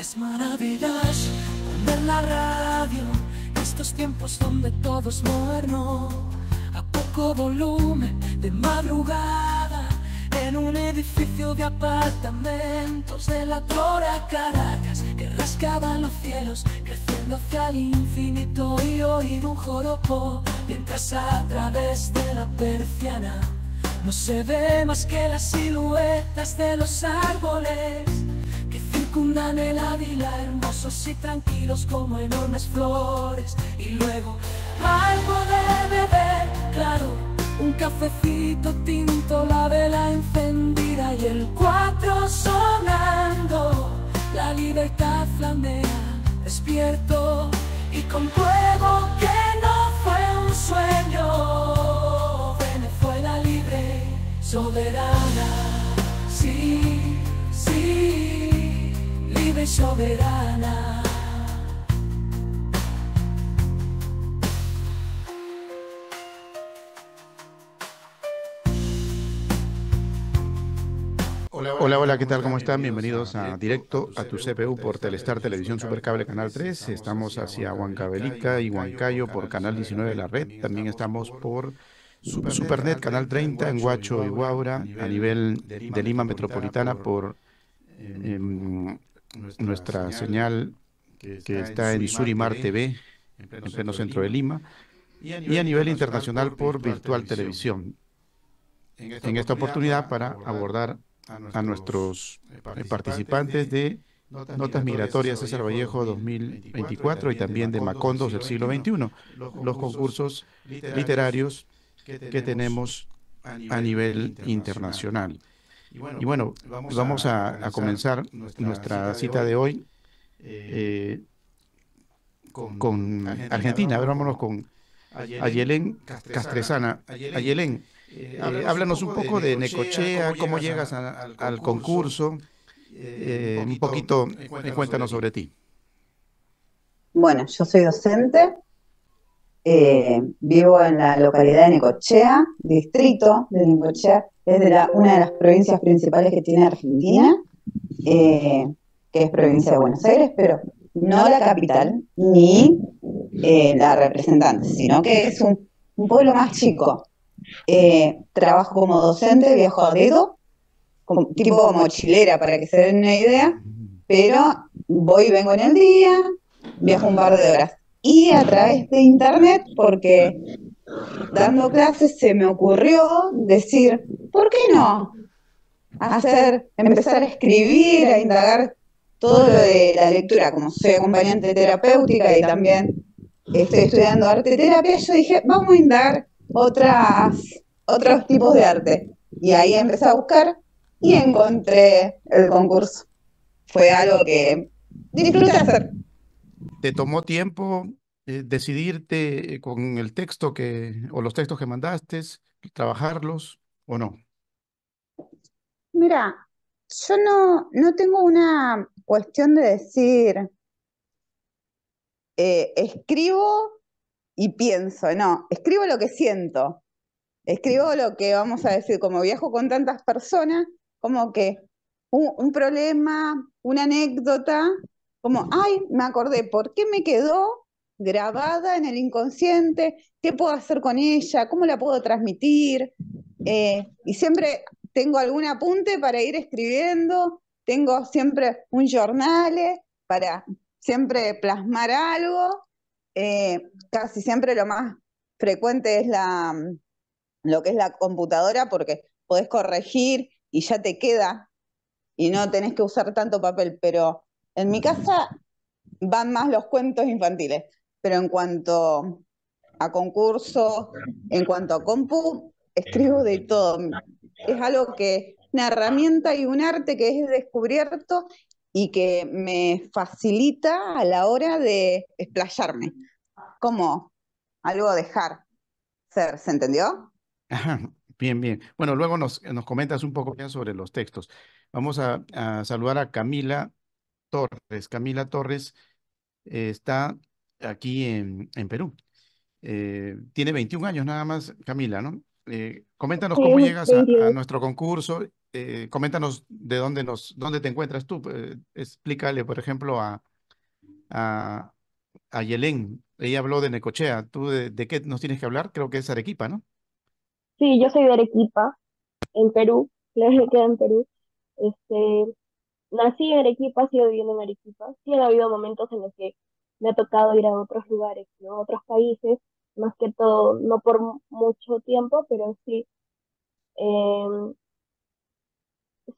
Es maravilloso poner la radio Estos tiempos donde todos es A poco volumen de madrugada En un edificio de apartamentos De la Torre Caracas Que rascaban los cielos Creciendo hacia el infinito Y oír un joropo Mientras a través de la persiana No se ve más que las siluetas de los árboles circundan el águila, hermosos y tranquilos como enormes flores. Y luego algo de beber, claro, un cafecito tinto, la vela encendida y el cuatro sonando. La libertad flamea, despierto y con fuego que no fue un sueño. Venezuela libre, soberana. soberana. Hola, hola, ¿qué tal? ¿Cómo eh, están? Bienvenidos a Directo a tu CPU por Telestar Televisión Supercable Canal 3. Estamos hacia Huancabelica y Huancayo por Canal 19 de la red. También estamos por Supernet Canal 30 en Huacho y Guaura a nivel de Lima Metropolitana por em, nuestra, señal que está, en Surimar TV, en pleno, centro de Lima, y a nivel, internacional por Virtual, Televisión. En esta, oportunidad para abordar a nuestros, participantes, de Notas, Migratorias Migratorias César Vallejo 2024 y también de Macondos del siglo XXI, los concursos literarios que tenemos a nivel internacional. Y bueno, vamos, a, comenzar nuestra, cita de hoy, eh, con, Argentina. vámonos con Ayelén Castresana. Eh, eh, háblanos un poco de, Necochea, cómo llegas, al, concurso, un poquito, cuéntanos, sobre, ti. Bueno, yo soy docente, vivo en la localidad de Necochea, distrito de Necochea, es de una de las provincias principales que tiene Argentina, eh, que es provincia de Buenos Aires, pero no la capital ni eh, la representante, sino que es un, pueblo más chico. Eh, trabajo como docente, viajo a dedo, como, tipo mochilera para que se den una idea, pero voy y vengo en el día, viajo un par de horas. Y a través de internet, porque dando clases se me ocurrió decir, ¿por qué no? Hacer, empezar a escribir, a indagar todo lo de la lectura, como soy acompañante terapéutica y también estoy estudiando arte y terapia, yo dije, vamos a indagar otras, otros tipos de arte. Y ahí empecé a buscar y encontré el concurso. Fue algo que disfruté hacer. ¿Te tomó tiempo? Eh, decidirte eh, con el texto que, o los textos que mandaste, trabajarlos o no? Mira, yo no, no tengo una cuestión de decir, eh, escribo y pienso, no, escribo lo que siento, escribo lo que vamos a decir, como viajo con tantas personas, como que un, un problema, una anécdota, como, ay, me acordé, ¿por qué me quedó grabada en el inconsciente, qué puedo hacer con ella, cómo la puedo transmitir. Eh, y siempre tengo algún apunte para ir escribiendo, tengo siempre un jornal eh, para siempre plasmar algo. Eh, casi siempre lo más frecuente es lo que es la computadora porque podés corregir y ya te queda y no tenés que usar tanto papel, pero en mi casa van más los cuentos infantiles pero en cuanto a concurso, en cuanto a compu, escribo de todo. Es algo que, una herramienta y un arte que es descubierto y que me facilita a la hora de explayarme. Como algo dejar ser, ¿se entendió? bien, bien. Bueno, luego nos, comentas un poco más sobre los textos. Vamos a, saludar a Camila Torres. Camila Torres eh, está aquí en, en Perú. Eh, tiene 21 años nada más, Camila, ¿no? Eh, coméntanos cómo llegas a, nuestro concurso, eh, coméntanos de dónde, nos, dónde te encuentras tú. explícale, por ejemplo, a, a, a, Yelén, ella habló de Necochea, ¿tú de, qué nos tienes que hablar? Creo que es Arequipa, ¿no? Sí, yo soy de Arequipa, en Perú, claro que en Perú. Este, nací en Arequipa, sigo viviendo en Arequipa. Sí ha habido momentos en los que me ha tocado ir a otros lugares, ¿no? a otros países, más que todo, no por mucho tiempo, pero sí. Em,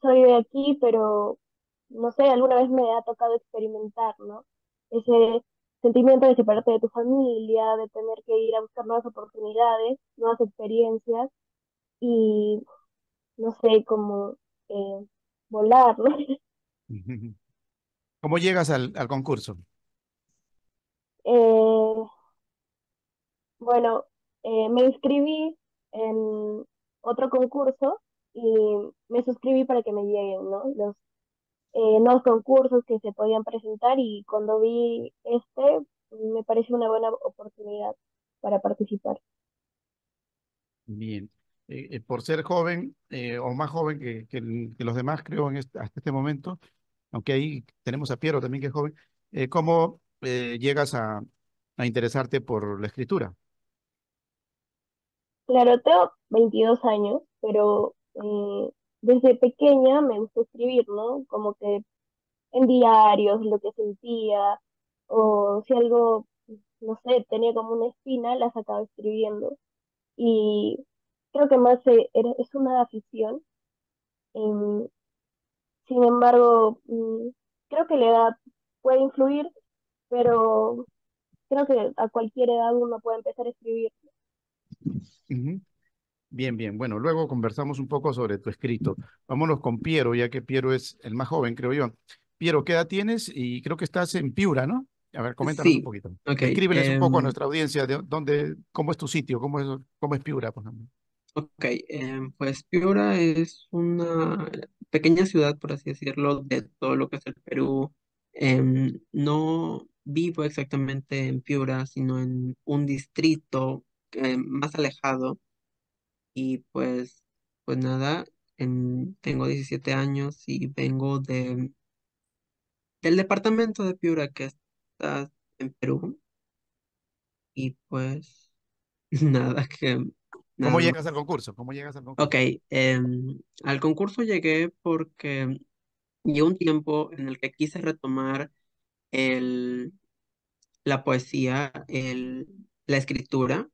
soy de aquí, pero no sé, alguna vez me ha tocado experimentar, ¿no? Ese sentimiento de separarte de tu familia, de tener que ir a buscar nuevas oportunidades, nuevas experiencias y, no sé, cómo eh, volar, ¿Cómo llegas al concurso? Eh, bueno, eh, me inscribí en otro concurso y me suscribí para que me lleguen ¿no? los eh, nuevos concursos que se podían presentar y cuando vi este me pareció una buena oportunidad para participar. Bien. por ser joven o más joven que, que, los demás, creo, en hasta este momento, aunque ahí tenemos a Piero también que es joven, ¿cómo eh, llegas a, interesarte por la escritura? Claro, tengo 22 años, pero eh, desde pequeña me gustó escribir, ¿no? Como que en diarios, lo que sentía, o si algo, no sé, tenía como una espina, la sacaba escribiendo. Y creo que más eh, es una afición. Em, sin embargo, mm, creo que la edad puede influir pero creo que a cualquier edad uno puede empezar a escribir. Bien, bien. Bueno, luego conversamos un poco sobre tu escrito. Vámonos con Piero, ya que Piero es el más joven, creo yo. Piero, ¿qué edad tienes? Y creo que estás en Piura, ¿no? A ver, coméntanos un poquito. Escríbeles un poco a em, nuestra audiencia de dónde, cómo es tu sitio, cómo es, cómo es Piura, por ejemplo. Ok, em, pues Piura es una pequeña ciudad, por así decirlo, de todo lo que es el Perú. Em, no, vivo exactamente en Piura, sino en un distrito eh, más alejado. Y pues, pues nada, tengo 17 años y vengo de, del departamento de Piura que está en Perú. Y pues nada que... ¿Cómo llegas al concurso? ¿Cómo llegas al concurso? Ok, em, al concurso llegué porque llegó un tiempo en el que quise retomar el, la poesía, el, la escritura.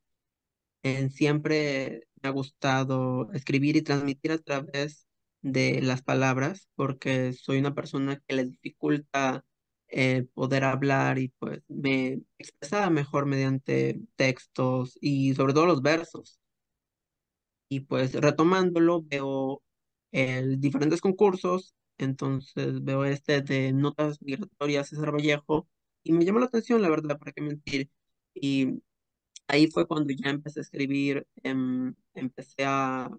en siempre me ha gustado escribir y transmitir a través de las palabras porque soy una persona que le dificulta poder hablar y pues me expresaba mejor mediante textos y sobre todo los versos. Y pues retomándolo veo el eh, diferentes concursos entonces veo este de Notas Migratorias César Vallejo y me llamó la atención, la verdad, para qué mentir. Y ahí fue cuando ya empecé a escribir, em, empecé a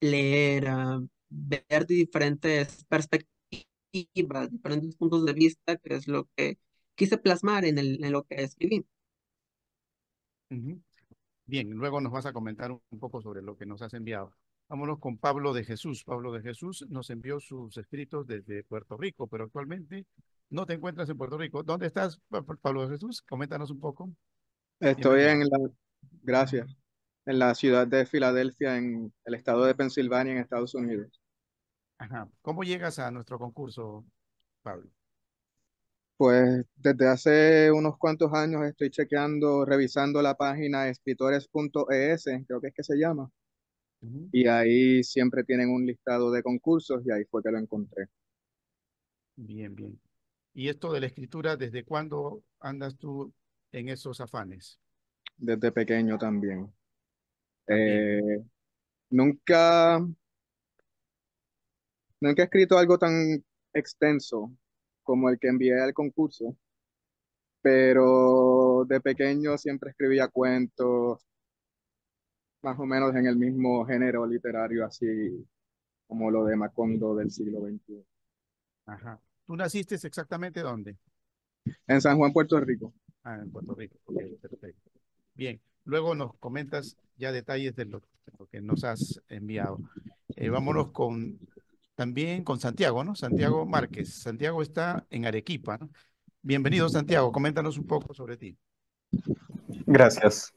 leer, a ver diferentes perspectivas, diferentes puntos de vista, que es lo que quise plasmar en, en lo que escribí. Bien, luego nos vas a comentar un poco sobre lo que nos has enviado. Vámonos con Pablo de Jesús. Pablo de Jesús nos envió sus escritos desde Puerto Rico, pero actualmente no te encuentras en Puerto Rico. ¿Dónde estás, Pablo de Jesús? Coméntanos un poco. Estoy en la, gracias, en la ciudad de Filadelfia, en el estado de Pensilvania, en Estados Unidos. ¿Cómo llegas a nuestro concurso, Pablo? Pues desde hace unos cuantos años estoy chequeando, revisando la página escritores.es, creo que es que se llama. Y ahí siempre tienen un listado de concursos y ahí fue que lo encontré. Bien, bien. ¿Y esto de la escritura, desde cuándo andas tú en esos afanes? Desde pequeño también. Eh, nunca, nunca he escrito algo tan extenso como el que envié al concurso, pero de pequeño siempre escribía cuentos, más o menos en el mismo género literario, así como lo de Macondo del siglo XXI. Ajá. ¿Tú naciste exactamente dónde? En San Juan, Puerto Rico. Ah, en Puerto Rico. perfecto. Bien, luego nos comentas ya detalles de lo, que nos has enviado. Eh, vámonos con también con Santiago, ¿no? Santiago Márquez. Santiago está en Arequipa. ¿no? Bienvenido, Santiago. Coméntanos un poco sobre ti. Gracias.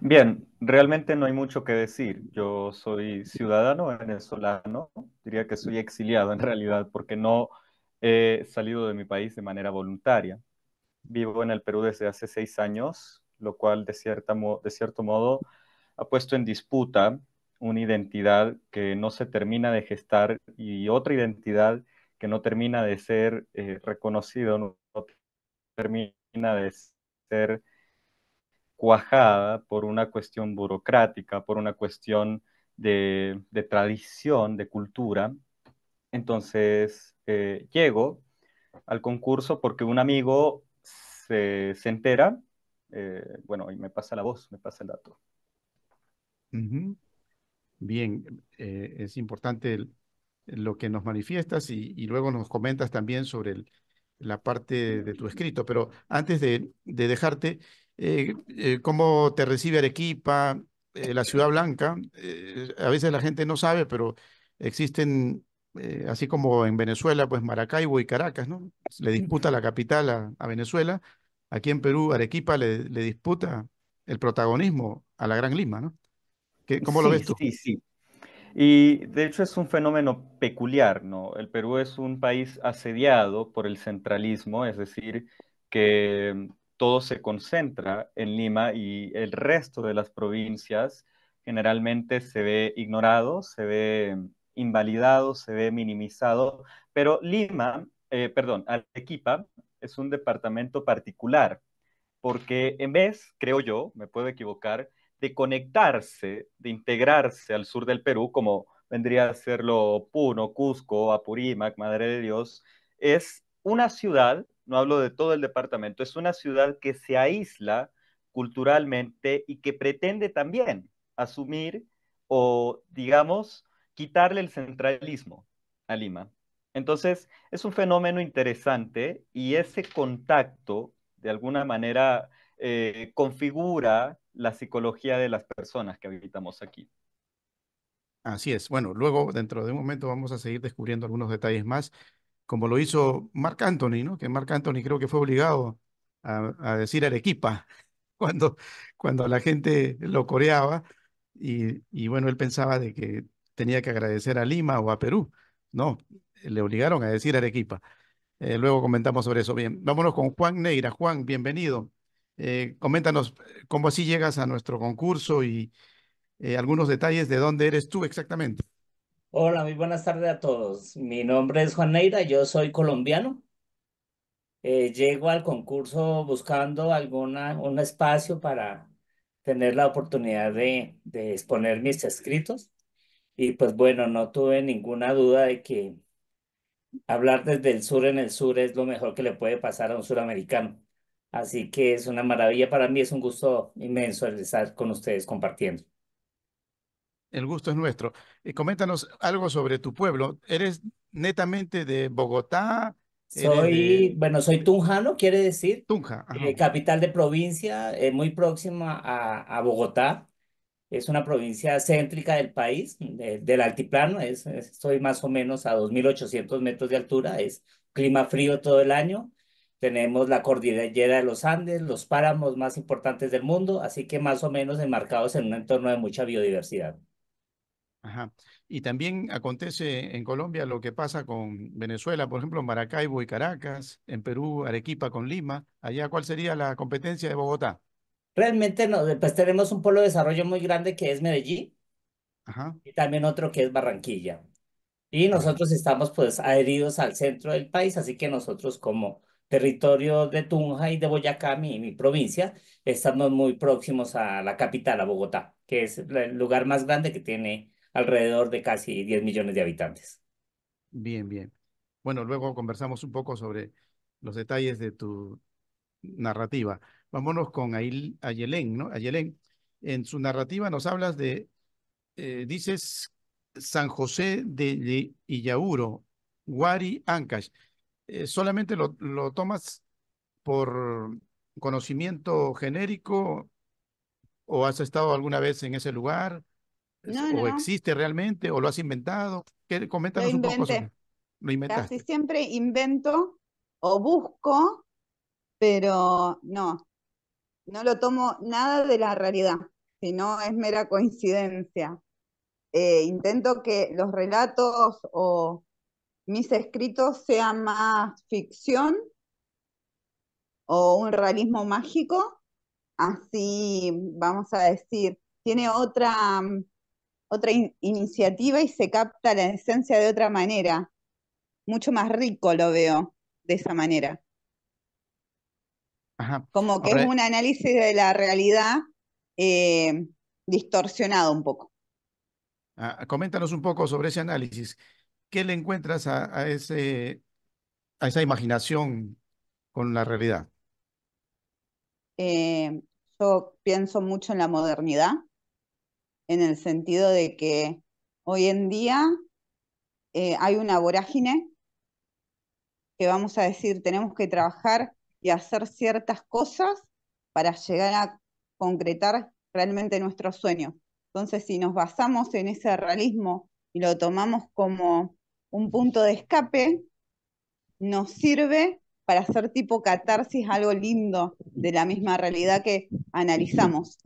Bien, realmente no hay mucho que decir. Yo soy ciudadano venezolano, diría que soy exiliado en realidad porque no he salido de mi país de manera voluntaria. Vivo en el Perú desde hace seis años, lo cual de, cierta de cierto modo ha puesto en disputa una identidad que no se termina de gestar y otra identidad que no termina de ser eh, reconocida, no termina de ser cuajada por una cuestión burocrática, por una cuestión de, tradición, de cultura. Entonces, eh, llego al concurso porque un amigo se, entera, eh, bueno, y me pasa la voz, me pasa el dato. Bien, eh, es importante lo que nos manifiestas y, luego nos comentas también sobre la parte de, tu escrito, pero antes de dejarte, eh, eh, cómo te recibe Arequipa, eh, la Ciudad Blanca. a veces la gente no sabe, pero existen, así como en Venezuela, pues Maracaibo y Caracas, ¿no? Le disputa la capital a, Venezuela. Aquí en Perú, Arequipa le, disputa el protagonismo a la Gran Lima, ¿no? ¿Cómo lo ves tú? Sí, sí. Y de hecho es un fenómeno peculiar, ¿no? El Perú es un país asediado por el centralismo, es decir, que todo se concentra en Lima y el resto de las provincias generalmente se ve ignorado, se ve invalidado, se ve minimizado, pero Lima, eh, perdón, Arequipa es un departamento particular, porque en vez, creo yo, me puedo equivocar, de conectarse, de integrarse al sur del Perú, como vendría a serlo Puno, Cusco, Apurímac, Madre de Dios, es una ciudad no hablo de todo el departamento, es una ciudad que se aísla culturalmente y que pretende también asumir o, digamos, quitarle el centralismo a Lima. Entonces, es un fenómeno interesante y ese contacto, de alguna manera, eh, configura la psicología de las personas que habitamos aquí. Así es. Bueno, luego, dentro de un momento, vamos a seguir descubriendo algunos detalles más como lo hizo Mark Anthony, ¿no? Que Mark Anthony creo que fue obligado a, decir Arequipa cuando, cuando la gente lo coreaba y, bueno, él pensaba de que tenía que agradecer a Lima o a Perú. No, le obligaron a decir Arequipa. Eh, luego comentamos sobre eso. Bien, vámonos con Juan Neira. Juan, bienvenido. Eh, coméntanos eh, cómo así llegas a nuestro concurso y algunos detalles de dónde eres tú exactamente. Hola, muy buenas tardes a todos. Mi nombre es Juan Neira, yo soy colombiano. Eh, llego al concurso buscando alguna, un espacio para tener la oportunidad de, de exponer mis escritos. Y pues bueno, no tuve ninguna duda de que hablar desde el sur en el sur es lo mejor que le puede pasar a un suramericano. Así que es una maravilla para mí, es un gusto inmenso estar con ustedes compartiendo. El gusto es nuestro. Eh, coméntanos algo sobre tu pueblo. ¿Eres netamente de Bogotá? Soy, bueno, soy tunjano, quiere decir. Tunja. Eh, capital de provincia, Es eh, muy próxima a, Bogotá. Es una provincia céntrica del país, del altiplano. Es, estoy más o menos a 2.800 metros de altura. Es clima frío todo el año. Tenemos la cordillera de los Andes, los páramos más importantes del mundo, así que más o menos enmarcados en un entorno de mucha biodiversidad. Ajá. Y también acontece en Colombia lo que pasa con Venezuela, por ejemplo, Maracaibo y Caracas, en Perú, Arequipa con Lima. Allá, ¿cuál sería la competencia de Bogotá? Realmente no, pues tenemos un polo de desarrollo muy grande que es Medellín Ajá. y también otro que es Barranquilla. Y nosotros estamos pues adheridos al centro del país, así que nosotros como territorio de Tunja y de Boyacá, mi provincia, estamos muy próximos a la capital, a Bogotá, que es el lugar más grande que tiene alrededor de casi 10 millones de habitantes. Bien, bien. Bueno, luego conversamos un poco sobre los detalles de tu narrativa. Vámonos con Ayelén, ¿no? Ayelén, en su narrativa nos hablas de, eh, dices, San José de Illauro, Guari Ancash. Eh, ¿Solamente lo tomas por conocimiento genérico o has estado alguna vez en ese lugar? ¿O existe realmente? ¿O lo has inventado? ¿Qué, coméntanos un poco Casi siempre invento o busco, pero no, no lo tomo nada de la realidad, sino es mera coincidencia. Eh, intento que los relatos o mis escritos sean más ficción o un realismo mágico, así vamos a decir, tiene otra mm, otra iniciativa y se capta la esencia de otra manera. Mucho más rico lo veo de esa manera. Como que es un análisis de la realidad eh, distorsionado un poco. Ah, coméntanos un poco sobre ese análisis. ¿Qué le encuentras a, ese, a esa imaginación con la realidad? Eh, yo pienso mucho en la modernidad, en el sentido de que hoy en día eh, hay una vorágine que vamos a decir, tenemos que trabajar y hacer ciertas cosas para llegar a concretar realmente nuestro sueño. Entonces, si nos basamos en ese realismo y lo tomamos como un punto de escape, nos sirve para hacer tipo catarsis algo lindo de la misma realidad que analizamos.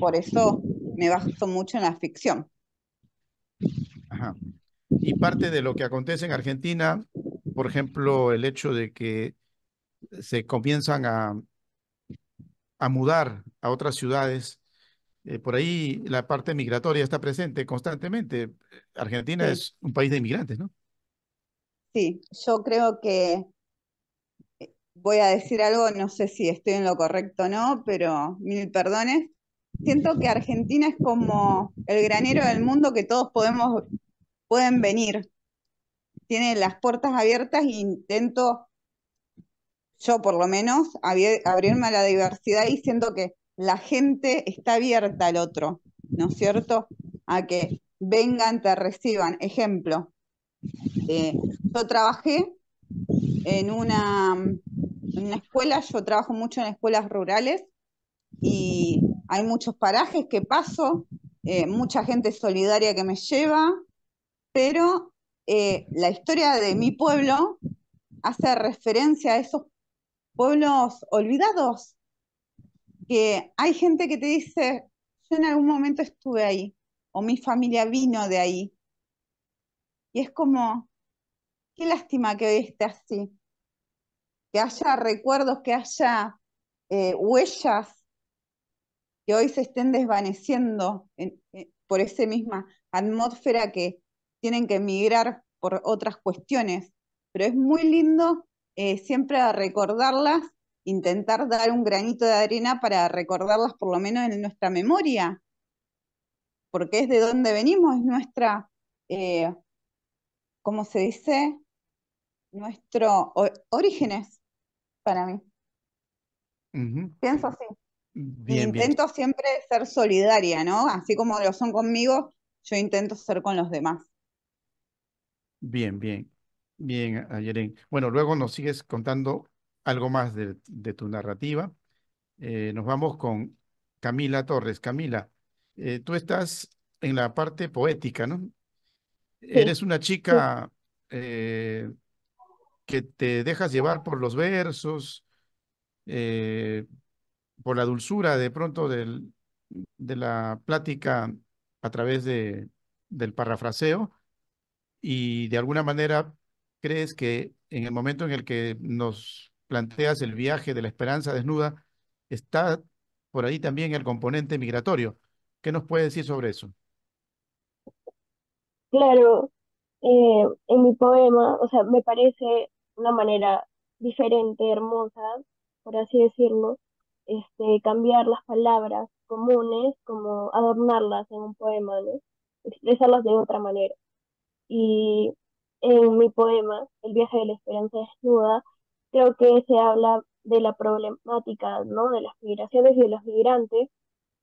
Por eso me baso mucho en la ficción. Ajá. Y parte de lo que acontece en Argentina, por ejemplo, el hecho de que se comienzan a, a mudar a otras ciudades, eh, por ahí la parte migratoria está presente constantemente. Argentina es un país de inmigrantes, ¿no? Sí, yo creo que eh, voy a decir algo, no sé si estoy en lo correcto o no, pero mil perdones, siento que Argentina es como el granero del mundo que todos podemos, pueden venir. Tiene las puertas abiertas e intento, yo por lo menos, abrirme a la diversidad y siento que la gente está abierta al otro, ¿no es cierto? A que vengan, te reciban. Ejemplo, eh, yo trabajé en una escuela, yo trabajo mucho en escuelas rurales y hay muchos parajes que paso, eh, mucha gente solidaria que me lleva, pero eh, la historia de mi pueblo hace referencia a esos pueblos olvidados, que hay gente que te dice, yo en algún momento estuve ahí, o mi familia vino de ahí. Y es como, qué lástima que hoy esté así, que haya recuerdos, que haya eh, huellas que hoy se estén desvaneciendo eh, por esa misma atmósfera que tienen que emigrar por otras cuestiones. Pero es muy lindo eh, siempre recordarlas, intentar dar un granito de arena para recordarlas por lo menos en nuestra memoria, porque es de donde venimos, es nuestra, eh, ¿cómo se dice? Nuestro orígenes para mí. Pienso así intento siempre ser solidaria, ¿no? Así como lo son conmigo, yo intento ser con los demás. Bien, bien, bien, Ayerén. Bueno, luego nos sigues contando algo más de, tu narrativa. Eh, nos vamos con Camila Torres. Camila, eh, tú estás en la parte poética, ¿no? Eres una chica eh, que te dejas llevar por los versos, por la dulzura de pronto del, de la plática a través de, del parafraseo y de alguna manera crees que en el momento en el que nos planteas el viaje de la esperanza desnuda, está por ahí también el componente migratorio. ¿Qué nos puede decir sobre eso? Claro, eh, en mi poema, o sea, me parece una manera diferente, hermosa, por así decirlo, este, cambiar las palabras comunes, como adornarlas en un poema, ¿no? expresarlas de otra manera. Y en mi poema, El viaje de la esperanza desnuda, creo que se habla de la problemática ¿no? de las migraciones y de los migrantes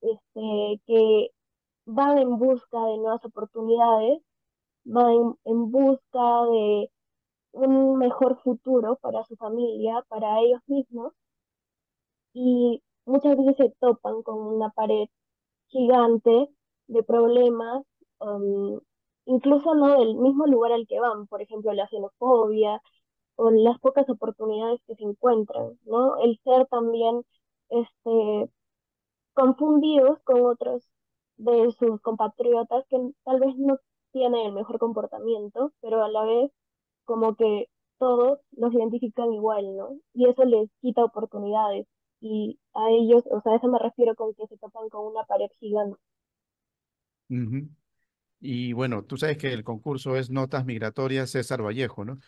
este, que van en busca de nuevas oportunidades, van en busca de un mejor futuro para su familia, para ellos mismos, y muchas veces se topan con una pared gigante de problemas, um, incluso no del mismo lugar al que van, por ejemplo, la xenofobia o las pocas oportunidades que se encuentran, ¿no? El ser también este, confundidos con otros de sus compatriotas que tal vez no tienen el mejor comportamiento, pero a la vez como que todos los identifican igual, ¿no? Y eso les quita oportunidades y a ellos, o sea, eso me refiero con que se topan con una pared gigante. Y bueno, tú sabes que el concurso es Notas Migratorias César Vallejo, ¿no?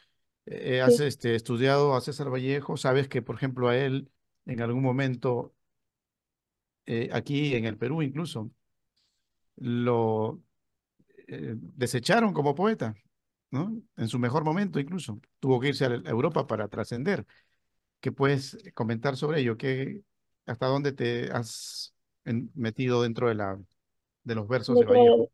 Eh, eh, has este, estudiado a César Vallejo, sabes que, por ejemplo, a él en algún momento, eh, aquí en el Perú incluso, lo desecharon como poeta, ¿no? En su mejor momento incluso. Tuvo que irse a Europa para trascender. ¿Qué puedes eh, comentar sobre ello? ¿Qué, ¿Hasta dónde te has metido dentro de, la, de los versos de, Vallejo?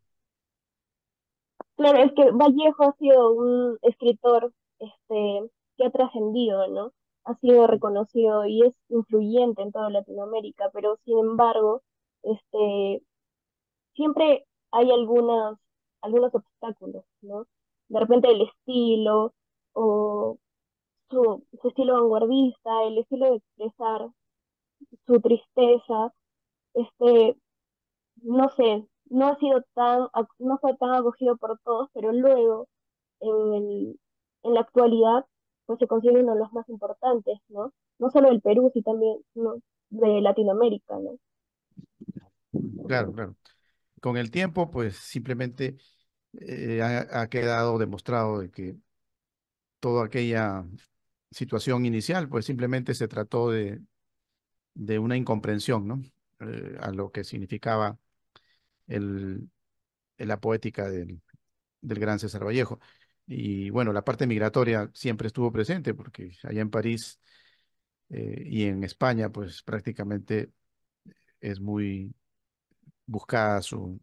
Claro, es que Vallejo ha sido un escritor este, que ha trascendido, ¿no? Ha sido reconocido y es influyente en toda Latinoamérica, pero sin embargo, este, siempre hay algunas, algunos obstáculos, ¿no? De repente el estilo o su, estilo vanguardista, el estilo de expresar su tristeza, este, no sé, no ha sido tan, no fue tan acogido por todos, pero luego en, el, en la actualidad pues se considera uno de los más importantes, ¿no? No solo del Perú, sino también ¿no? de Latinoamérica, ¿no? Claro, claro. Con el tiempo, pues simplemente eh, ha, quedado demostrado de que toda aquella situación inicial, pues simplemente se trató de, de una incomprensión, ¿no? Eh, a lo que significaba el, la poética del, del gran César Vallejo. Y bueno, la parte migratoria siempre estuvo presente porque allá en París eh, y en España, pues prácticamente es muy buscada su,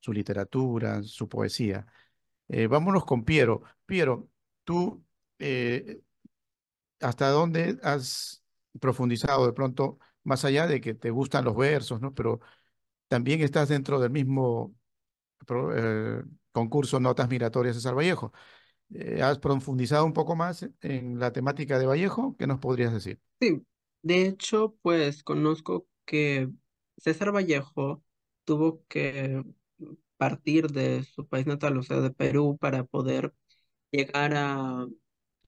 su literatura, su poesía. Eh, vámonos con Piero. Piero, tú hasta dónde has profundizado de pronto, más allá de que te gustan los versos, ¿no? Pero también estás dentro del mismo eh, concurso Notas Migratorias César Vallejo. Eh, ¿Has profundizado un poco más e, en la temática de Vallejo? ¿Qué nos podrías decir? Sí, de hecho, pues conozco que César Vallejo tuvo que partir de su país natal, o sea, de Perú, para poder llegar a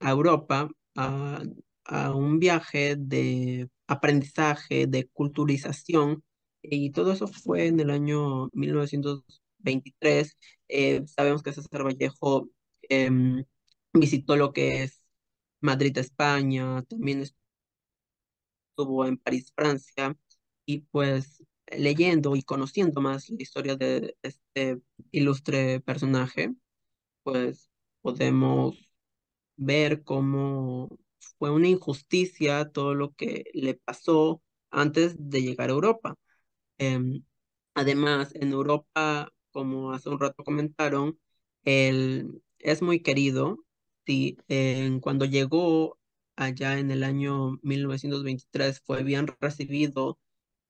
Europa a, un viaje de aprendizaje, de culturización, y todo eso fue en el año 1923. Eh, sabemos que César Vallejo em, visitó lo que es Madrid, España, también estuvo en París, Francia, y pues leyendo y conociendo más la historia de este ilustre personaje, pues podemos ver cómo fue una injusticia todo lo que le pasó antes de llegar a Europa. Em, además, en Europa, como hace un rato comentaron, él es muy querido. cuando llegó allá en el año 1923 fue bien recibido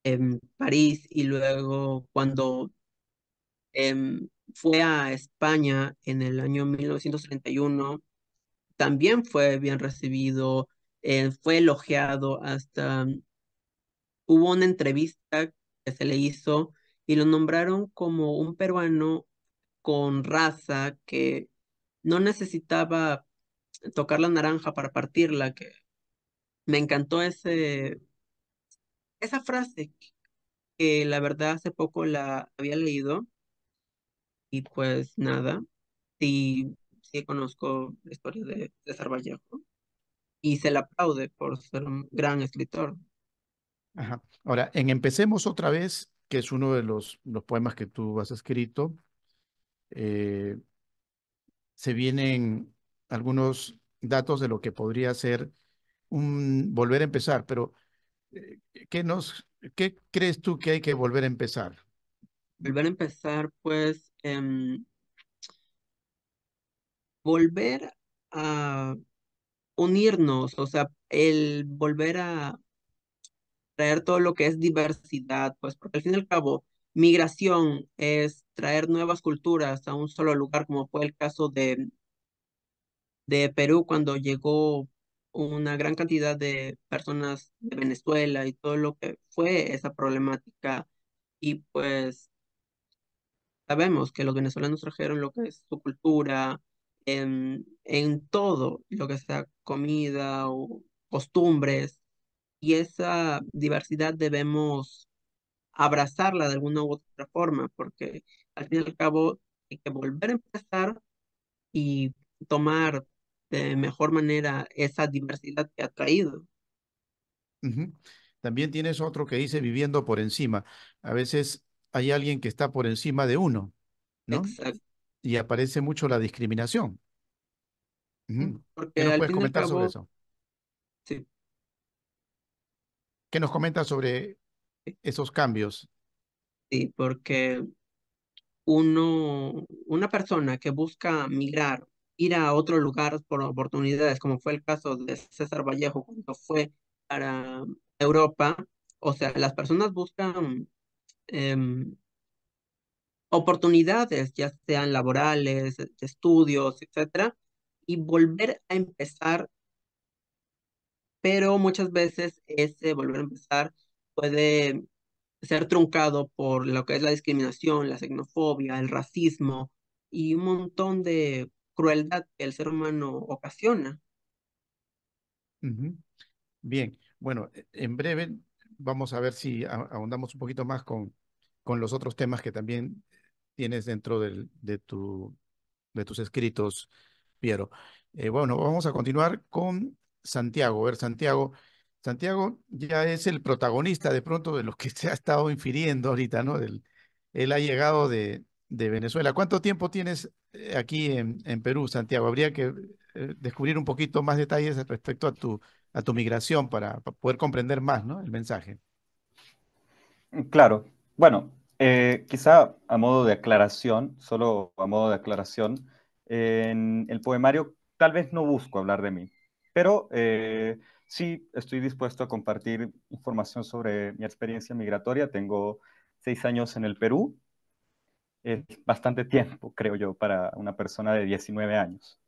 en París y luego cuando em, fue a España en el año 1931 también fue bien recibido, eh, fue elogiado, hasta mm, hubo una entrevista que se le hizo y lo nombraron como un peruano con raza que no necesitaba tocar la naranja para partirla, que me encantó ese, esa frase que la verdad hace poco la había leído y pues nada, si sí conozco la historia de César Vallejo y se le aplaude por ser un gran escritor. Ajá. Ahora, en Empecemos otra vez, que es uno de los, los poemas que tú has escrito, eh, se vienen algunos datos de lo que podría ser un volver a empezar, pero eh, ¿qué, nos, ¿qué crees tú que hay que volver a empezar? Volver a empezar, pues, em, volver a unirnos, o sea, el volver a traer todo lo que es diversidad, pues porque al fin y al cabo, migración es traer nuevas culturas a un solo lugar, como fue el caso de, de Perú cuando llegó una gran cantidad de personas de Venezuela y todo lo que fue esa problemática. Y pues sabemos que los venezolanos trajeron lo que es su cultura, en, en todo lo que sea comida o costumbres. Y esa diversidad debemos abrazarla de alguna u otra forma, porque al fin y al cabo hay que volver a empezar y tomar de mejor manera esa diversidad que ha traído. También tienes otro que dice viviendo por encima. A veces hay alguien que está por encima de uno, ¿no? Exacto y aparece mucho la discriminación. puedes comentar sobre eso? Sí. ¿Qué nos comentas sobre esos cambios? Sí, porque uno, una persona que busca migrar, ir a otro lugar por oportunidades, como fue el caso de César Vallejo cuando fue para Europa, o sea, las personas buscan em, oportunidades, ya sean laborales, de estudios, etcétera, y volver a empezar. Pero muchas veces ese volver a empezar puede ser truncado por lo que es la discriminación, la xenofobia, el racismo y un montón de crueldad que el ser humano ocasiona. Bien, bueno, e, en breve vamos a ver si ahondamos un poquito más con, con los otros temas que también tienes dentro de, tu, de tus escritos, Piero. Eh, bueno, vamos a continuar con Santiago. A ver, Santiago. Santiago ya es el protagonista de pronto de lo que se ha estado infiriendo ahorita, ¿no? él ha llegado de, Venezuela. ¿Cuánto tiempo tienes eh, aquí en, Perú, Santiago? Habría que eh, descubrir un poquito más detalles respecto a tu, a tu migración para poder comprender más ¿no? el mensaje. Claro. Bueno, eh, quizá a modo de aclaración, solo a modo de aclaración, en el poemario tal vez no busco hablar de mí, pero eh, sí estoy dispuesto a compartir información sobre mi experiencia migratoria. Tengo seis años en el Perú. Es bastante tiempo, creo yo, para una persona de 19 años.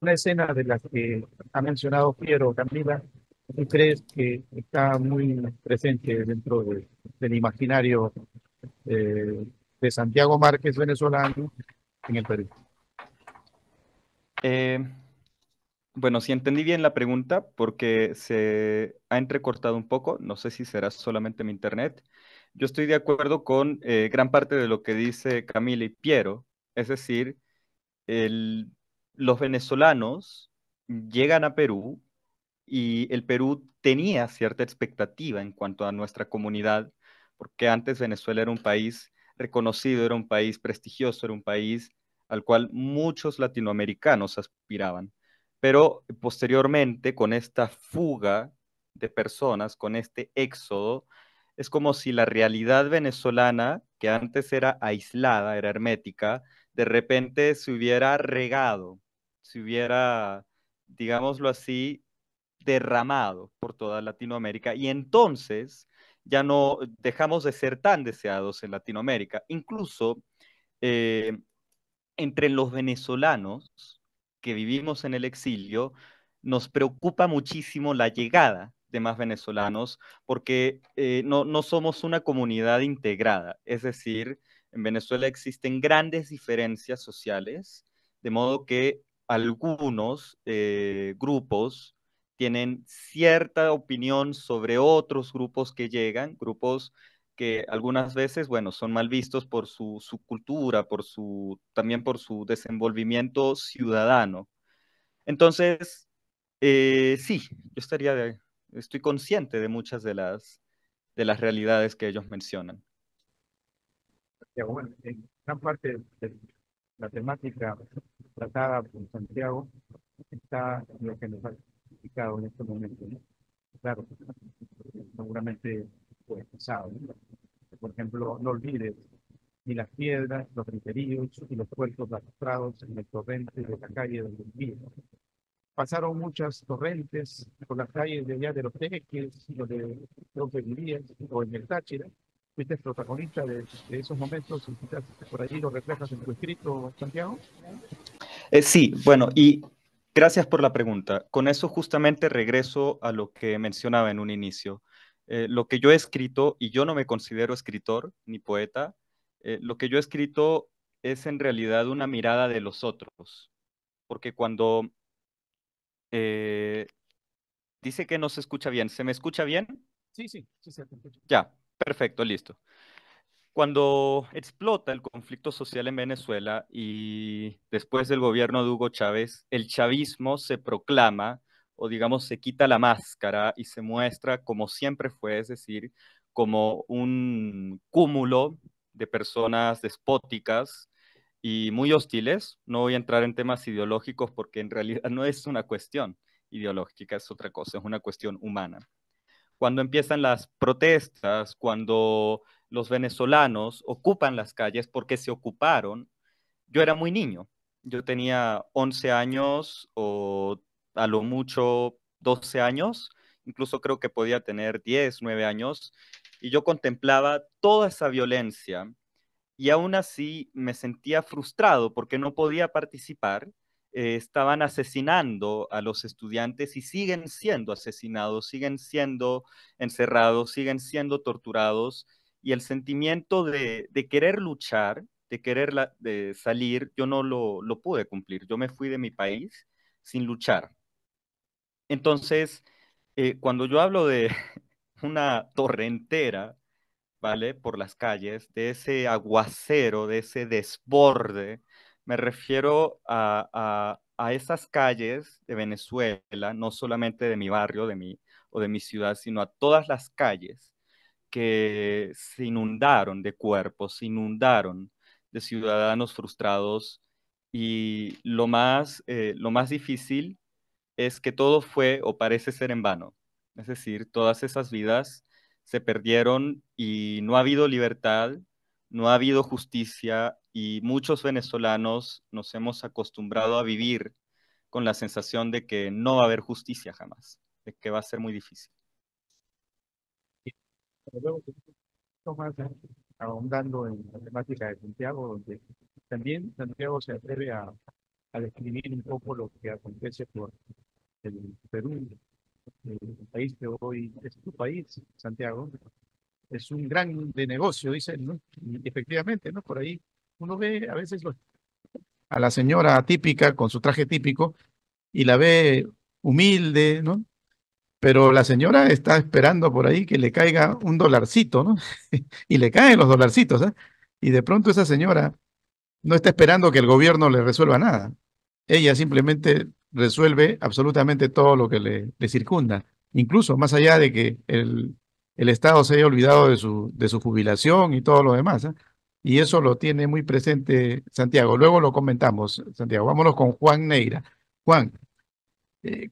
Una escena de la que ha mencionado Piero Camila tú crees que está muy presente dentro del imaginario eh, de Santiago Márquez venezolano en el Perú? Eh, bueno, si entendí bien la pregunta, porque se ha entrecortado un poco, no sé si será solamente mi internet. Yo estoy de acuerdo con eh, gran parte de lo que dice Camila y Piero, es decir, los venezolanos llegan a Perú y el Perú tenía cierta expectativa en cuanto a nuestra comunidad, porque antes Venezuela era un país reconocido, era un país prestigioso, era un país al cual muchos latinoamericanos aspiraban. Pero posteriormente, con esta fuga de personas, con este éxodo, es como si la realidad venezolana, que antes era aislada, era hermética, de repente se hubiera regado, se hubiera, digámoslo así, derramado por toda Latinoamérica y entonces ya no dejamos de ser tan deseados en Latinoamérica. Incluso eh, entre los venezolanos que vivimos en el exilio, nos preocupa muchísimo la llegada de más venezolanos porque eh, no, somos una comunidad integrada. Es decir, en Venezuela existen grandes diferencias sociales, de modo que algunos eh, grupos tienen cierta opinión sobre otros grupos que llegan, grupos que algunas veces, bueno, son mal vistos por su, cultura, por su, también por su desenvolvimiento ciudadano. Entonces, eh, sí, yo estaría, de, estoy consciente de muchas de las, de las realidades que ellos mencionan. Bueno, en gran parte de la temática tratada por Santiago está en lo que nos en este momento, ¿no? Claro, seguramente pues pasado, ¿no? Por ejemplo, no olvides ni las piedras, los griteríos y los puertos arrastrados en el torrente de la calle del Lumbía. Pasaron muchas torrentes por las calles de allá de los Teques, los de los Vivías, o en el Táchira. Fuiste protagonista de, esos momentos, y quizás por allí lo reflejas en tu escrito, Santiago. Eh, sí, bueno, y Gracias por la pregunta. Con eso justamente regreso a lo que mencionaba en un inicio. Eh, lo que yo he escrito, y yo no me considero escritor ni poeta, eh, lo que yo he escrito es en realidad una mirada de los otros, porque cuando eh, dice que no se escucha bien, ¿se me escucha bien? Sí, sí, sí, Sí, sí. Ya, perfecto, listo. Cuando explota el conflicto social en Venezuela y después del gobierno de Hugo Chávez, el chavismo se proclama o digamos se quita la máscara y se muestra como siempre fue, es decir, como un cúmulo de personas despóticas y muy hostiles. No voy a entrar en temas ideológicos porque en realidad no es una cuestión ideológica, es otra cosa, es una cuestión humana. Cuando empiezan las protestas, cuando los venezolanos ocupan las calles porque se ocuparon. Yo era muy niño, yo tenía 11 años o a lo mucho 12 años, incluso creo que podía tener 10, 9 años, y yo contemplaba toda esa violencia y aún así me sentía frustrado porque no podía participar. Eh, estaban asesinando a los estudiantes y siguen siendo asesinados, siguen siendo encerrados, siguen siendo torturados y el sentimiento de, de querer luchar, de querer de salir, yo no lo, pude cumplir. Yo me fui de mi país sin luchar. Entonces, eh, cuando yo hablo de una torrentera, ¿vale? Por las calles, de ese aguacero, de ese desborde, me refiero a, a, esas calles de Venezuela, no solamente de mi barrio, de mi, o de mi ciudad, sino a todas las calles que se inundaron de cuerpos, se inundaron de ciudadanos frustrados y lo más, eh, lo más difícil es que todo fue o parece ser en vano. Es decir, todas esas vidas se perdieron y no ha habido libertad, no ha habido justicia y muchos venezolanos nos hemos acostumbrado a vivir con la sensación de que no va a haber justicia jamás, de que va a ser muy difícil luego más ahondando en la temática de Santiago, donde también Santiago se atreve a, a describir un poco lo que acontece por el Perú, el país que hoy es tu país, Santiago, es un gran de negocio, dicen, efectivamente, ¿no? Por ahí uno ve a veces a la señora típica con su traje típico y la ve humilde, ¿no? Pero la señora está esperando por ahí que le caiga un dolarcito, ¿no? y le caen los dolarcitos, ¿eh? Y de pronto esa señora no está esperando que el gobierno le resuelva nada. Ella simplemente resuelve absolutamente todo lo que le, circunda. Incluso más allá de que el, Estado se haya olvidado de su, de su jubilación y todo lo demás. ¿eh? Y eso lo tiene muy presente Santiago. Luego lo comentamos, Santiago. Vámonos con Juan Neira. Juan, eh,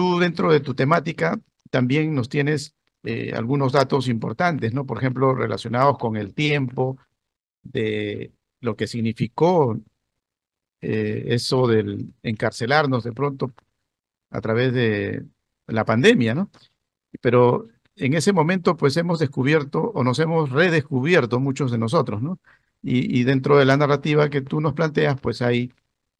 Tú dentro de tu temática también nos tienes eh, algunos datos importantes, ¿no? Por ejemplo, relacionados con el tiempo, de lo que significó eh, eso del encarcelarnos de pronto a través de la pandemia, ¿no? Pero en ese momento, pues hemos descubierto o nos hemos redescubierto muchos de nosotros, ¿no? Y, y dentro de la narrativa que tú nos planteas, pues hay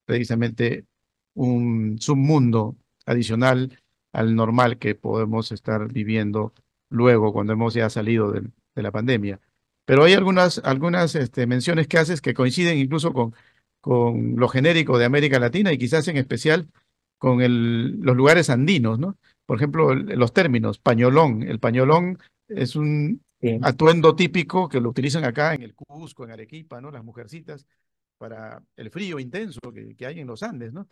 precisamente un submundo adicional al normal que podemos estar viviendo luego cuando hemos ya salido de, la pandemia. Pero hay algunas, algunas este, menciones que haces que coinciden incluso con, con lo genérico de América Latina y quizás en especial con los lugares andinos, ¿no? Por ejemplo, los términos, pañolón. El pañolón es un atuendo típico que lo utilizan acá en el Cusco, en Arequipa, ¿no? Las mujercitas para el frío intenso que, que hay en los Andes, ¿no?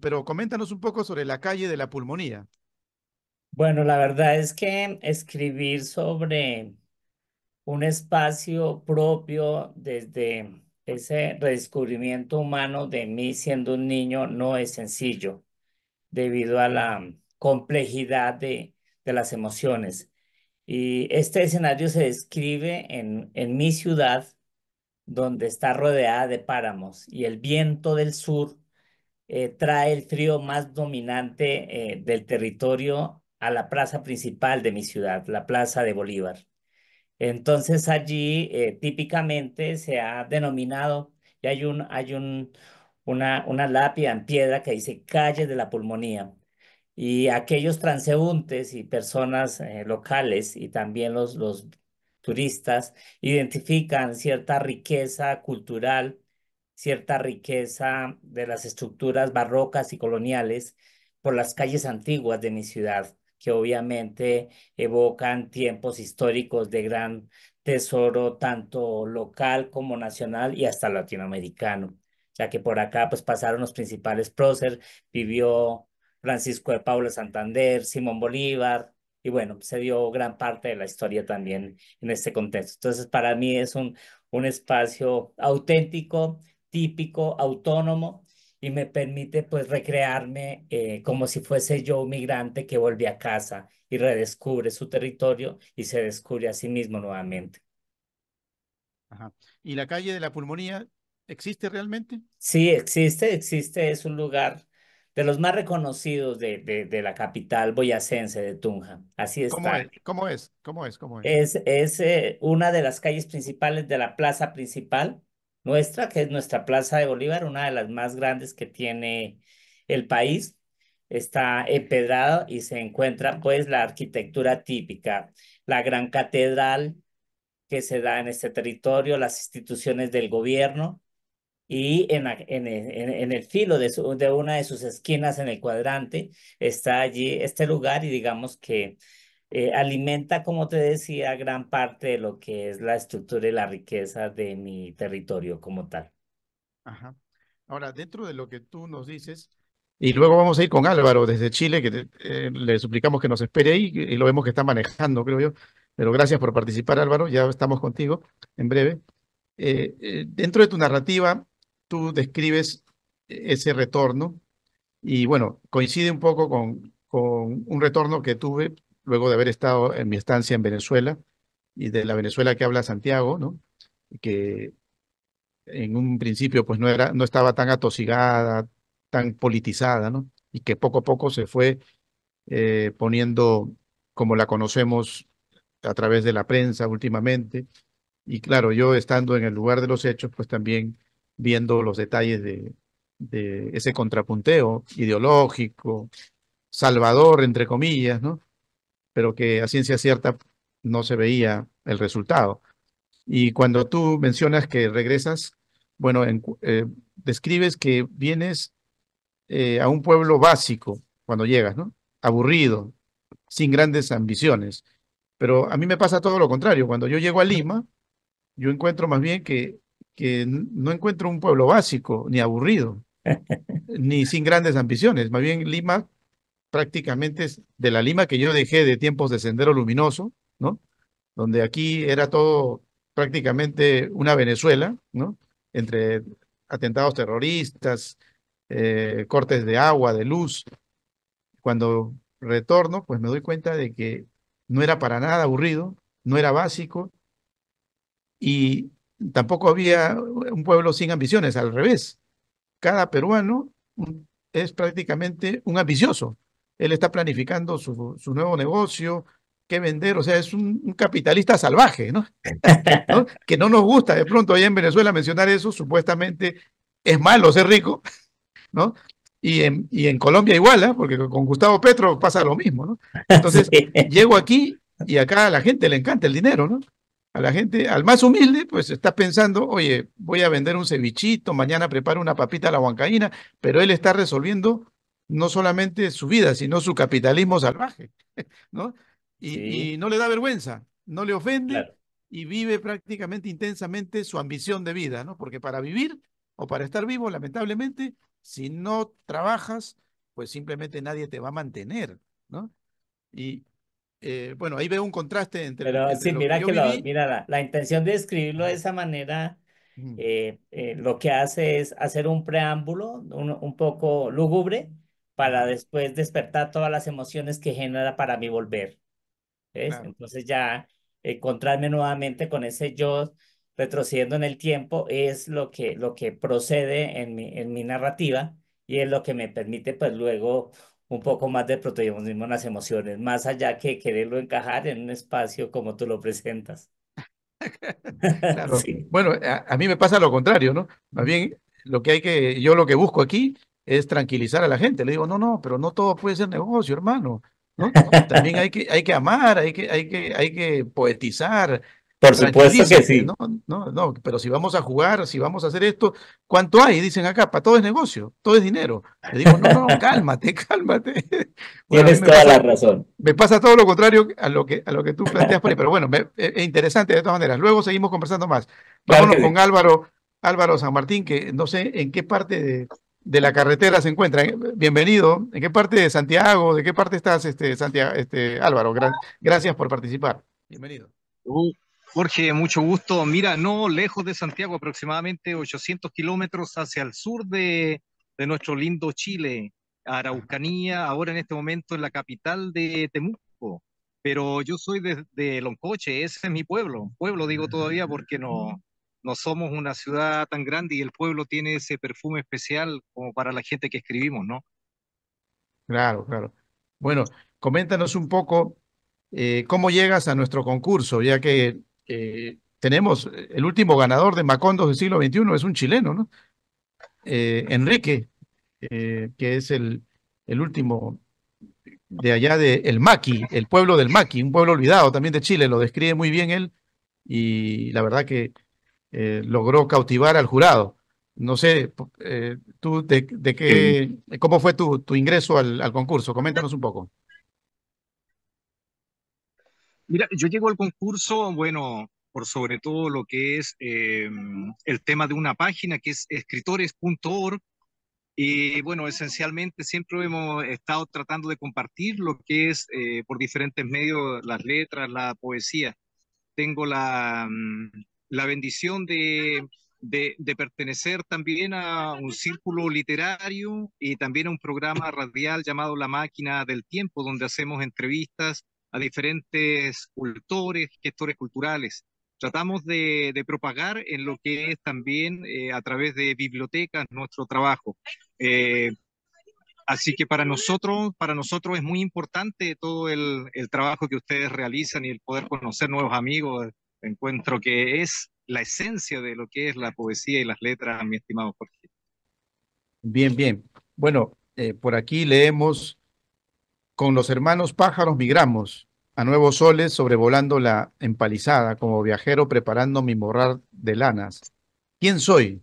pero coméntanos un poco sobre la calle de la pulmonía. Bueno, la verdad es que escribir sobre un espacio propio desde ese redescubrimiento humano de mí siendo un niño no es sencillo debido a la complejidad de, las emociones. Y este escenario se describe en, en mi ciudad, donde está rodeada de páramos y el viento del sur eh, trae el trío más dominante eh, del territorio a la plaza principal de mi ciudad, la Plaza de Bolívar. Entonces allí eh, típicamente se ha denominado, y hay, un, hay una, una lápida en piedra que dice Calle de la Pulmonía. Y aquellos transeúntes y personas locales y también los, los turistas identifican cierta riqueza cultural cierta riqueza de las estructuras barrocas y coloniales por las calles antiguas de mi ciudad, que obviamente evocan tiempos históricos de gran tesoro, tanto local como nacional y hasta latinoamericano, ya que por acá pues pasaron los principales próceres, vivió Francisco de Paula Santander, Simón Bolívar, y bueno, se dio gran parte de la historia también en este contexto. Entonces, para mí es un, un espacio auténtico típico, autónomo, y me permite pues recrearme eh, como si fuese yo un migrante que vuelve a casa y redescubre su territorio y se descubre a sí mismo nuevamente. ¿Y la calle de la pulmonía existe realmente? Sí, existe, existe, es un lugar de los más reconocidos de, de, la capital boyacense de Tunja. Así está. ¿Cómo es? ¿Cómo es? ¿Cómo es? ¿Cómo es? Es, eh, una de las calles principales de la plaza principal nuestra, que es nuestra Plaza de Bolívar, una de las más grandes que tiene el país. Está empedrado y se encuentra pues la arquitectura típica, la gran catedral que se da en este territorio, las instituciones del gobierno y en, en, en el filo de, de una de sus esquinas en el cuadrante está allí este lugar y digamos que eh, alimenta, como te decía, gran parte de lo que es la estructura y la riqueza de mi territorio como tal. Ahora, dentro de lo que tú nos dices, y luego vamos a ir con Álvaro desde Chile, que eh, le suplicamos que nos espere ahí, y lo vemos que está manejando, creo yo. Pero gracias por participar, Álvaro, ya estamos contigo en breve. Eh, dentro de tu narrativa, tú describes ese retorno, y bueno, coincide un poco con, con un retorno que tuve luego de haber estado en mi estancia en Venezuela y de la Venezuela que habla Santiago, ¿no? que en un principio pues no, era, no estaba tan atosigada, tan politizada, ¿no? y que poco a poco se fue eh, poniendo como la conocemos a través de la prensa últimamente. Y claro, yo estando en el lugar de los hechos, pues también viendo los detalles de ese contrapunteo ideológico, salvador, entre comillas, ¿no? pero que a ciencia cierta no se veía el resultado. Y cuando tú mencionas que regresas, bueno, eh, describes que vienes eh, a un pueblo básico cuando llegas, ¿no? Aburrido, sin grandes ambiciones. Pero a mí me pasa todo lo contrario. Cuando yo llego a Lima, yo encuentro más bien que, que no encuentro un pueblo básico, ni aburrido, ni sin grandes ambiciones. Más bien Lima prácticamente de la Lima que yo dejé de tiempos de Sendero Luminoso, ¿no? Donde aquí era todo prácticamente una Venezuela, ¿no? Entre atentados terroristas, eh, cortes de agua, de luz. Cuando retorno, pues me doy cuenta de que no era para nada aburrido, no era básico y tampoco había un pueblo sin ambiciones, al revés. Cada peruano es prácticamente un ambicioso, él está planificando su, nuevo negocio, qué vender, o sea, es un, capitalista salvaje, ¿no? Que no nos gusta de pronto allá en Venezuela mencionar eso, supuestamente es malo ser rico, ¿no? Y en, y en Colombia igual, ¿eh? porque con Gustavo Petro pasa lo mismo, ¿no? Entonces, llego aquí y acá a la gente le encanta el dinero, ¿no? A la gente, al más humilde, pues está pensando, oye, voy a vender un cevichito, mañana preparo una papita a la huancaína, pero él está resolviendo no solamente su vida, sino su capitalismo salvaje, ¿no? Y, no le da vergüenza, no le ofende y vive prácticamente intensamente su ambición de vida, ¿no? Porque para vivir o para estar vivo, lamentablemente, si no trabajas, pues simplemente nadie te va a mantener, ¿no? Y eh, bueno, ahí veo un contraste entre... Pero mira que, lo, mira, la, intención de escribirlo de esa manera... Eh, eh, lo que hace es hacer un preámbulo un, un poco lúgubre, para después despertar todas las emociones que genera para mí volver. Entonces ya encontrarme nuevamente con ese yo retrocediendo en el tiempo es lo que, lo que procede en mi, en mi narrativa y es lo que me permite pues luego un poco más de protagonismo en las emociones, más allá que quererlo encajar en un espacio como tú lo presentas. Bueno, a, mí me pasa lo contrario, ¿no? Más bien, lo que hay que, yo lo que busco aquí es tranquilizar a la gente. Le digo, no, no, pero no todo puede ser negocio, hermano. ¿no? También hay que, hay que amar, hay que, hay que, hay que poetizar. Por supuesto que sí. No, no, pero si vamos a jugar, si vamos a hacer esto, ¿cuánto hay? Dicen acá, para todo es negocio, todo es dinero. Le digo, no, no, cálmate, cálmate. Tienes toda la razón. Me pasa todo lo contrario a lo que, a lo que tú planteas, pero bueno, es e, e, interesante de todas maneras. Luego seguimos conversando más. Vámonos con Álvaro, Álvaro San Martín, que no sé en qué parte de, de la carretera se encuentra. Eh, bienvenido. ¿En qué parte de Santiago? ¿De qué parte estás, este, Santiago, este, Álvaro? gracias por participar. Bienvenido. Uh, Jorge, mucho gusto. Mira, no lejos de Santiago, aproximadamente 800 kilómetros hacia el sur de, nuestro lindo Chile, Araucanía, ahora en este momento en la capital de Temuco. Pero yo soy de, de Loncoche, ese es mi pueblo. Pueblo digo todavía porque no, no somos una ciudad tan grande y el pueblo tiene ese perfume especial como para la gente que escribimos, ¿no? Claro, claro. Bueno, coméntanos un poco eh, cómo llegas a nuestro concurso, ya que eh, tenemos eh, el último ganador de Macondos del siglo XXI, es un chileno, ¿no? Enrique, que es el, último de allá de El Maqui, el pueblo del Maqui, un pueblo olvidado también de Chile, lo describe muy bien él y la verdad que eh, logró cautivar al jurado. No sé, eh, tú de, qué, cómo fue tu, ingreso al, concurso. Coméntanos un poco. Mira, yo llego al concurso, bueno, por sobre todo lo que es eh, el tema de una página que es escritores.org. Y bueno, esencialmente siempre hemos estado tratando de compartir lo que es por diferentes medios las letras, la poesía. Tengo la, mm, la bendición de, pertenecer también a un círculo literario y también a un programa radial llamado La Máquina del Tiempo, donde hacemos entrevistas a diferentes cultores, gestores culturales. Tratamos de, propagar en lo que es también eh, a través de bibliotecas nuestro trabajo. Eh, así que para nosotros, para nosotros es muy importante todo el, el, trabajo que ustedes realizan y el poder conocer nuevos amigos, Encuentro que es la esencia de lo que es la poesía y las letras, mi estimado Jorge. Bien, bien. Bueno, eh, por aquí leemos, con los hermanos pájaros migramos, a nuevos soles sobrevolando la empalizada, como viajero preparando mi morrar de lanas. ¿Quién soy?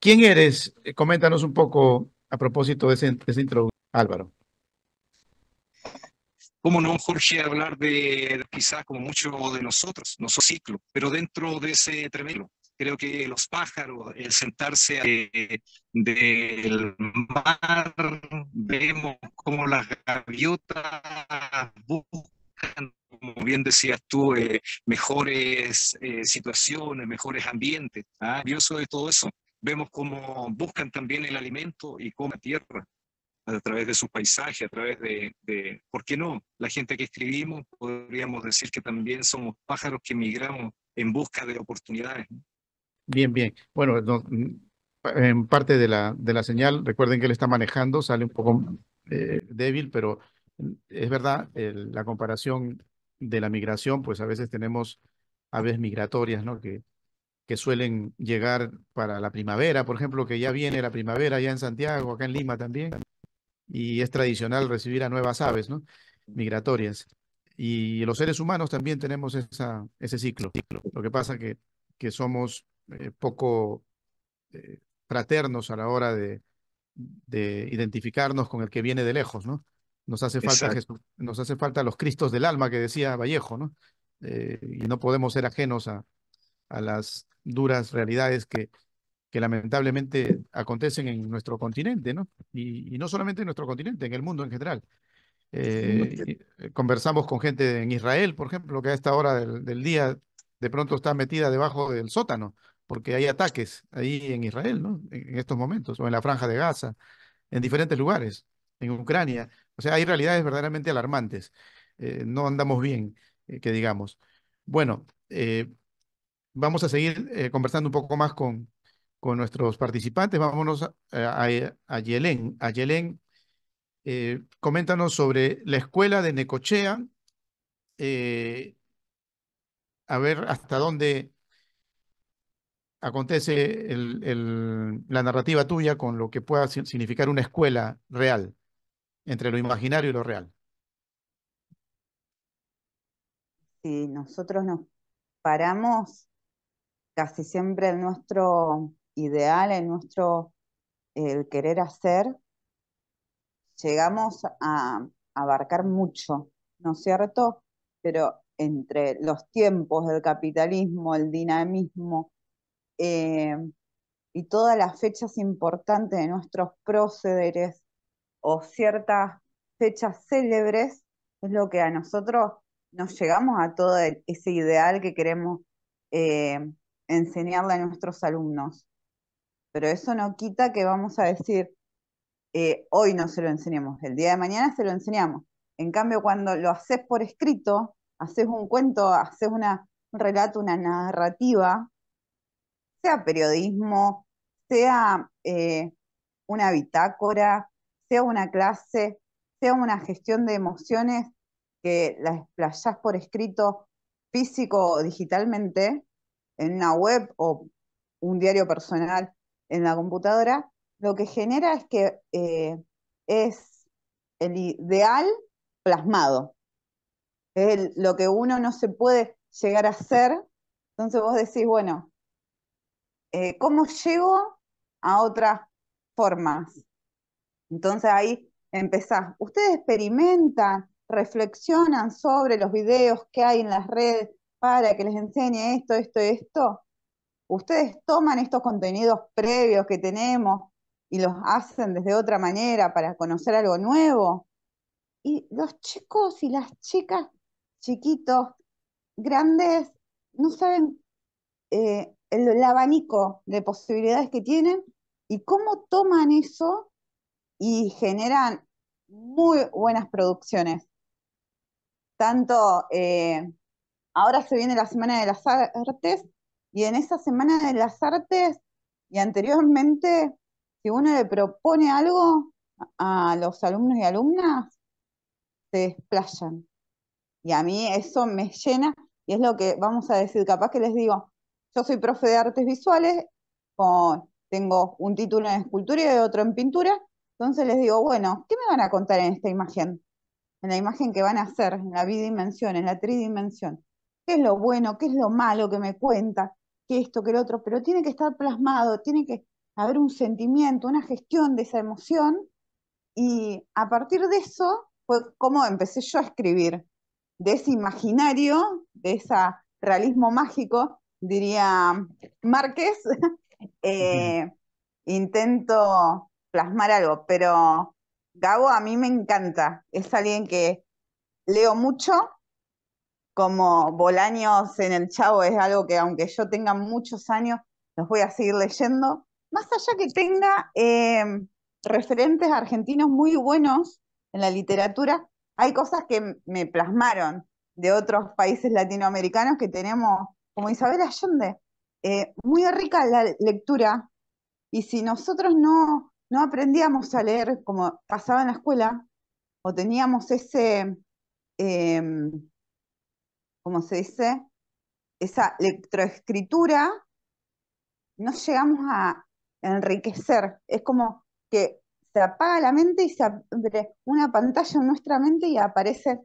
¿Quién eres? Eh, coméntanos un poco a propósito de esa introducción, Álvaro. ¿Cómo no, Jorge, hablar de quizás como muchos de nosotros, nuestro ciclo, pero dentro de ese tremendo? Creo que los pájaros, el sentarse eh, del mar, vemos como las gaviotas buscan, como bien decías tú, eh, mejores eh, situaciones, mejores ambientes. ¿ah? de todo eso. Vemos como buscan también el alimento y como la tierra a través de su paisaje, a través de, ¿por qué no? La gente que escribimos, podríamos decir que también somos pájaros que migramos en busca de oportunidades. Bien, bien. Bueno, en parte de la, de la señal, recuerden que él está manejando, sale un poco eh, débil, pero es verdad, la comparación de la migración, pues a veces tenemos aves migratorias, ¿no? Que, que suelen llegar para la primavera, por ejemplo, que ya viene la primavera ya en Santiago, acá en Lima también, y es tradicional recibir a nuevas aves ¿no? migratorias. Y los seres humanos también tenemos esa, ese ciclo. Lo que pasa que, que somos eh, poco eh, fraternos a la hora de, de, identificarnos con el que viene de lejos, ¿no? Nos hace falta nos hace falta los Cristos del alma que decía Vallejo, ¿no? Eh, y no podemos ser ajenos a, a las duras realidades que, que lamentablemente acontecen en nuestro continente, ¿no? Y, no solamente en nuestro continente, en el mundo en general. Eh, eh, conversamos con gente en Israel, por ejemplo, que a esta hora del, día de pronto está metida debajo del sótano, porque hay ataques ahí en Israel, ¿no? En, estos momentos, o en la franja de Gaza, en diferentes lugares, en Ucrania. O sea, hay realidades verdaderamente alarmantes. Eh, no andamos bien, que digamos. Bueno, vamos a seguir conversando un poco más con, con nuestros participantes. Vámonos a, eh, eh, a, Yelén. A Yelén, eh, coméntanos sobre la escuela de Necochea. a ver hasta dónde acontece la narrativa tuya con lo que pueda significar una escuela real, entre lo imaginario y lo real. Si nosotros nos paramos casi siempre en nuestro ideal, en nuestro el querer hacer, llegamos a abarcar mucho, ¿no es cierto? Pero entre los tiempos del capitalismo, el dinamismo eh, y todas las fechas importantes de nuestros procederes o ciertas fechas célebres, es lo que a nosotros nos llegamos a todo e-, ese ideal que queremos eh, enseñarle a nuestros alumnos. Pero eso no quita que vamos a decir, eh, hoy no se lo enseñamos, el día de mañana se lo enseñamos. En cambio, cuando lo haces por escrito, haces un cuento, haces un relato, una narrativa, sea periodismo, sea eh, una bitácora, sea una clase, sea una gestión de emociones que la explayás por escrito físico o digitalmente, en una web o un diario personal en la computadora, lo que genera es que eh, es el ideal plasmado. Es lo que uno no se puede llegar a hacer. Entonces vos decís, bueno, eh, ¿cómo llego a otras formas? Entonces ahí empezás. Ustedes experimentan, reflexionan sobre los videos que hay en las redes para que les enseñe esto, esto, esto ustedes toman estos contenidos previos que tenemos y los hacen desde otra manera para conocer algo nuevo. Y los chicos y las chicas, chiquitos, grandes, no saben eh, el, abanico de posibilidades que tienen y cómo toman eso y generan muy buenas producciones. Tanto, eh, ahora se viene la Semana de las Artes y en esa semana de las artes y anteriormente, si uno le propone algo a los alumnos y alumnas, se desplayan. Y a mí eso me llena y es lo que vamos a decir. Capaz que les digo, yo soy profe de artes visuales, tengo un título en escultura y otro en pintura. Entonces les digo, bueno, ¿qué me van a contar en esta imagen? En la imagen que van a hacer, en la bidimensión, en la tridimensión. ¿Qué es lo bueno? ¿Qué es lo malo que me cuenta? que esto, que el otro, pero tiene que estar plasmado, tiene que haber un sentimiento, una gestión de esa emoción y a partir de eso fue como empecé yo a escribir, de ese imaginario, de ese realismo mágico, diría Márquez, eh, intento plasmar algo, pero Gabo a mí me encanta, es alguien que leo mucho, como Bolaños en el Chavo es algo que aunque yo tenga muchos años, los voy a seguir leyendo, más allá que tenga eh, referentes argentinos muy buenos en la literatura, hay cosas que me plasmaron de otros países latinoamericanos que tenemos, como Isabel Allende, eh, muy rica la lectura, y si nosotros no, no aprendíamos a leer como pasaba en la escuela, o teníamos ese... Em, como se dice? Esa electroescritura, no llegamos a enriquecer. Es como que se apaga la mente y se abre una pantalla en nuestra mente y aparecen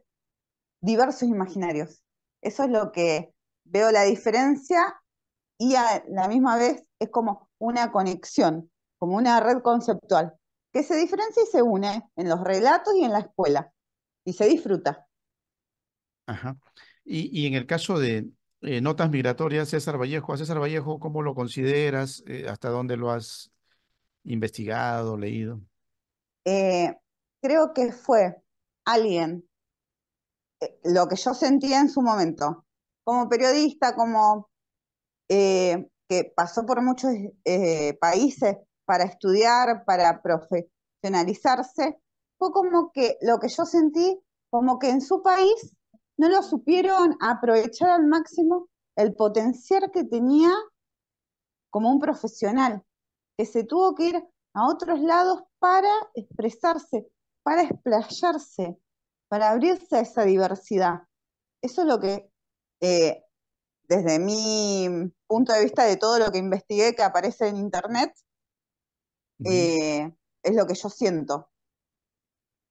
diversos imaginarios. Eso es lo que veo la diferencia y a la misma vez es como una conexión, como una red conceptual, que se diferencia y se une en los relatos y en la escuela, y se disfruta. Ajá. Y, en el caso de eh, notas migratorias, César Vallejo, a César Vallejo, ¿cómo lo consideras? Eh, ¿Hasta dónde lo has investigado, leído? Eh, creo que fue alguien, lo que yo sentía en su momento, como periodista, como que pasó por muchos países para estudiar, para profesionalizarse, fue como que lo que yo sentí, como que en su país no lo supieron aprovechar al máximo el potencial que tenía como un profesional, que se tuvo que ir a otros lados para expresarse, para explayarse, para abrirse a esa diversidad. Eso es lo que, eh, desde mi punto de vista de todo lo que investigué que aparece en Internet, eh, es lo que yo siento.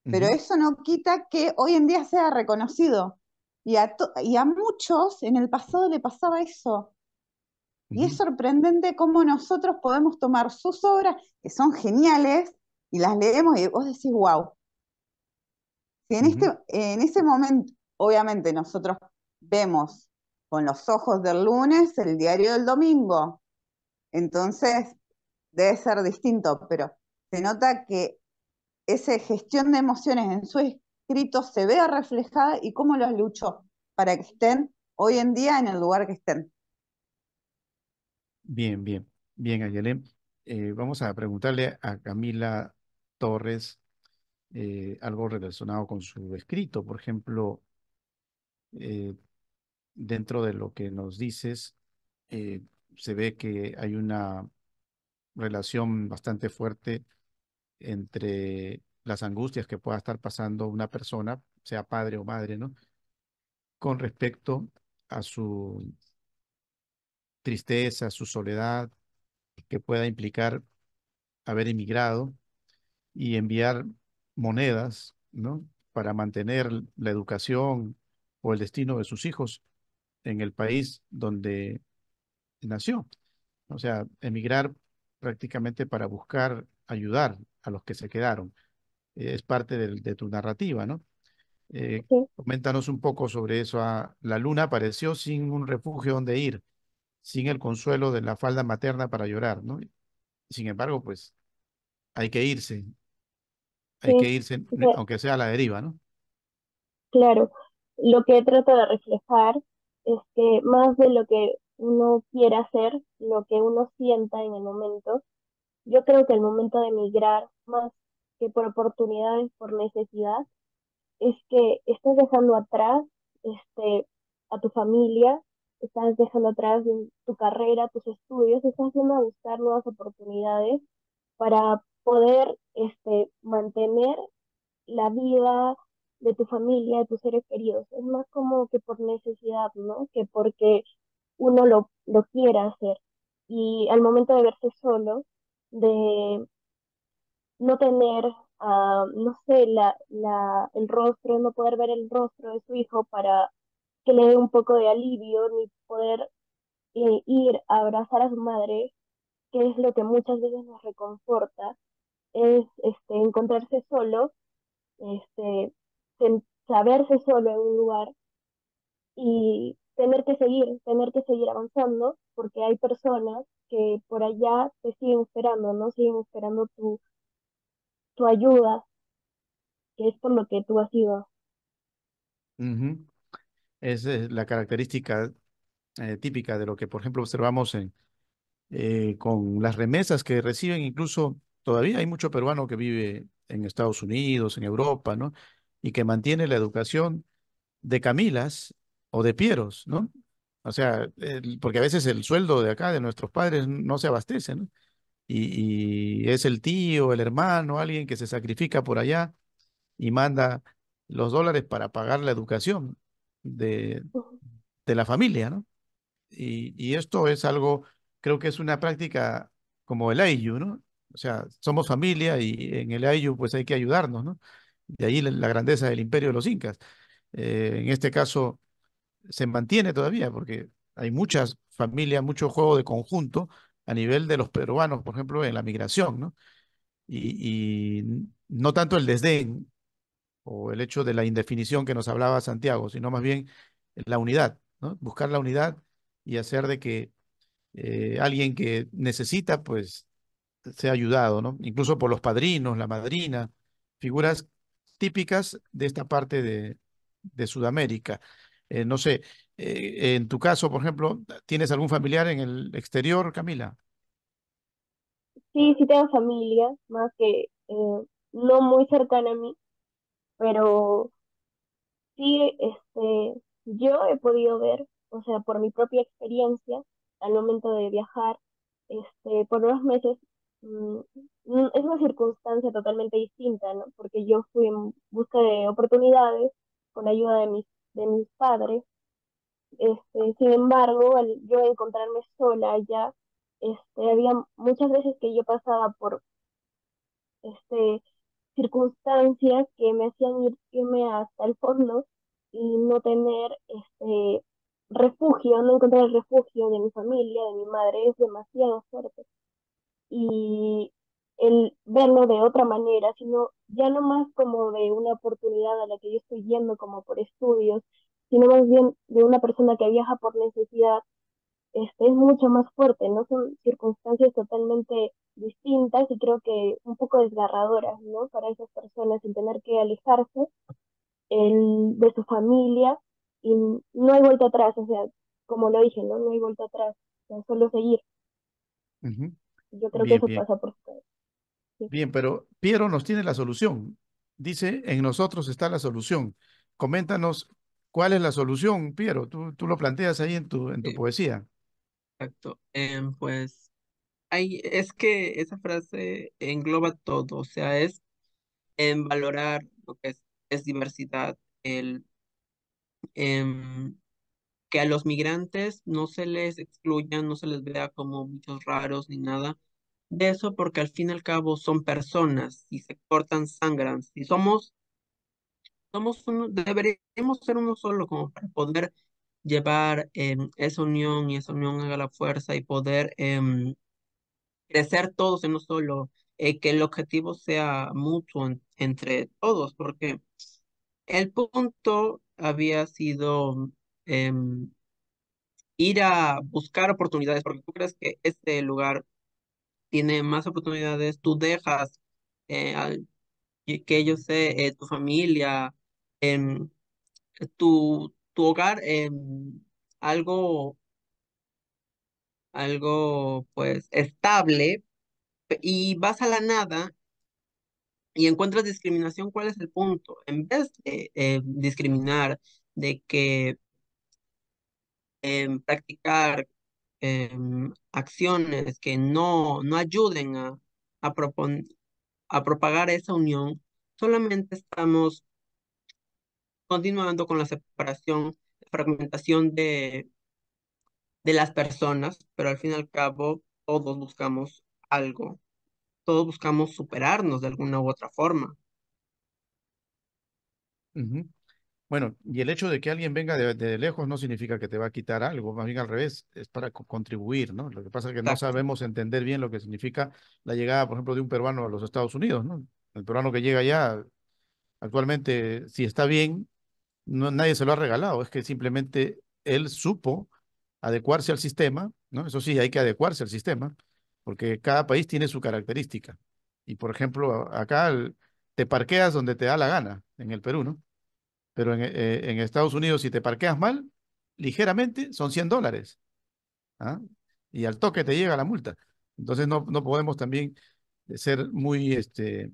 Pero eso no quita que hoy en día sea reconocido, y a, muchos en el pasado le pasaba eso. Y es sorprendente cómo nosotros podemos tomar sus obras, que son geniales, y las leemos y vos decís, wow. Si en, este, en ese momento, obviamente nosotros vemos con los ojos del lunes el diario del domingo, entonces debe ser distinto, pero se nota que esa gestión de emociones en su escrito se vea reflejada y cómo los luchó para que estén hoy en día en el lugar que estén. Bien, bien, bien, Ayelén eh, vamos a preguntarle a Camila Torres eh, algo relacionado con su escrito. Por ejemplo, eh, dentro de lo que nos dices, se ve que hay una relación bastante fuerte entre las angustias que pueda estar pasando una persona, sea padre o madre, ¿no? Con respecto a su tristeza, su soledad, que pueda implicar haber emigrado y enviar monedas, ¿no? Para mantener la educación o el destino de sus hijos en el país donde nació. O sea, emigrar prácticamente para buscar ayudar a los que se quedaron. Eh, es parte de, de tu narrativa, ¿no? Eh, coméntanos un poco sobre eso. Ah, la luna apareció sin un refugio donde ir, sin el consuelo de la falda materna para llorar, ¿no? Sin embargo, pues hay que irse, hay que irse, aunque sea a la deriva, ¿no? Claro, lo que tratado de reflejar es que más de lo que uno quiera hacer, lo que uno sienta en el momento, yo creo que el momento de emigrar, más que por oportunidades, por necesidad, es que estás dejando atrás este, a tu familia, estás dejando atrás tu carrera, tus estudios, estás yendo a buscar nuevas oportunidades para poder este, mantener la vida de tu familia, de tus seres queridos. Es más como que por necesidad, ¿no? Que porque uno lo, lo quiera hacer. Y al momento de verse solo, de no tener, ah, no sé, la, la, el rostro, no poder ver el rostro de su hijo para que le dé un poco de alivio, ni poder eh, ir a abrazar a su madre, que es lo que muchas veces nos reconforta, es este, encontrarse solo, este, saberse solo en un lugar y tener que seguir, tener que seguir avanzando, porque hay personas que por allá te siguen esperando, ¿no? Siguen esperando tu, tu ayuda, que es por lo que tú has ido. Esa es la característica eh, típica de lo que, por ejemplo, observamos en, eh, con las remesas que reciben, incluso todavía hay mucho peruano que vive en Estados Unidos, en Europa, ¿no? Y que mantiene la educación de Camilas o de Pieros, ¿no? O sea, porque a veces el sueldo de acá, de nuestros padres, no se abastece, ¿no? y, es el tío, el hermano, alguien que se sacrifica por allá y manda los dólares para pagar la educación de, la familia, ¿no? Y, esto es algo, creo que es una práctica como el Ayu, ¿no? O sea, somos familia y en el Ayu pues hay que ayudarnos, ¿no? De ahí la, grandeza del imperio de los incas. Eh, en este caso se mantiene todavía porque hay muchas familias, mucho juego de conjunto a nivel de los peruanos, por ejemplo, en la migración, ¿no? Y, no tanto el desdén o el hecho de la indefinición que nos hablaba Santiago, sino más bien la unidad, ¿no? Buscar la unidad y hacer de que eh, alguien que necesita, pues, sea ayudado, ¿no? Incluso por los padrinos, la madrina, figuras típicas de esta parte de, Sudamérica. Eh, no sé, eh, en tu caso, por ejemplo, ¿tienes algún familiar en el exterior, Camila? Sí, sí tengo familia, más que eh, no muy cercana a mí, pero sí, este, yo he podido ver, o sea, por mi propia experiencia, al momento de viajar, este, por unos meses, mm, mm, es una circunstancia totalmente distinta, ¿no? Porque yo fui en busca de oportunidades con la ayuda de mis, de mis padres este, sin embargo, al yo encontrarme sola ya este, había muchas veces que yo pasaba por este, circunstancias que me hacían irme hasta el fondo y no tener este, refugio, no encontrar el refugio de mi familia, de mi madre, es demasiado fuerte. Y el verlo de otra manera, sino ya no más como de una oportunidad a la que yo estoy yendo como por estudios, sino más bien de una persona que viaja por necesidad, este, es mucho más fuerte, ¿no? Son circunstancias totalmente distintas y creo que un poco desgarradoras, ¿no? Para esas personas, sin tener que alejarse el, de su familia y no hay vuelta atrás, o sea, como lo dije, ¿no? No hay vuelta atrás, solo seguir. Yo creo que eso pasa por su Bien, pero Piero nos tiene la solución. Dice, en nosotros está la solución. Coméntanos ¿Cuál es la solución, Piero? Tú, tú lo planteas ahí en tu, en tu eh, poesía. Exacto. Em, pues es que esa frase engloba todo, o sea, es en valorar lo que es, diversidad, el, em, que a los migrantes no se les excluya, no se les vea como bichos raros ni nada de eso, porque al fin y al cabo son personas, y se cortan, sangran, si somos somos uno, deberíamos ser uno solo como para poder llevar em, esa unión y esa unión haga la fuerza y poder em, crecer todos en uno solo, eh, que el objetivo sea mutuo entre todos, porque el punto había sido em, ir a buscar oportunidades, porque tú crees que este lugar tiene más oportunidades, tú dejas eh, que yo sé, eh, tu familia, en tu, tu hogar en algo, algo pues estable y vas a la nada y encuentras discriminación, ¿cuál es el punto? En vez de eh, discriminar, de que em, practicar em, acciones que no, no ayuden a, a propagar esa unión, solamente estamos continuando con la separación, fragmentación de, de las personas, pero al fin y al cabo todos buscamos algo, todos buscamos superarnos de alguna u otra forma. Bueno, y el hecho de que alguien venga de, lejos no significa que te va a quitar algo, más bien al revés, es para contribuir, ¿no? Lo que pasa es que no sabemos entender bien lo que significa la llegada, por ejemplo, de un peruano a los Estados Unidos, ¿no? El peruano que llega allá, actualmente, si está bien, no, nadie se lo ha regalado, es que simplemente él supo adecuarse al sistema, ¿no? Eso sí, hay que adecuarse al sistema, porque cada país tiene su característica. Y por ejemplo, acá te parqueas donde te da la gana, en el Perú, ¿no? Pero en, eh, Estados Unidos, si te parqueas mal, ligeramente son 100 dólares. ¿ah? Y al toque te llega la multa. Entonces no, no podemos también ser muy, este,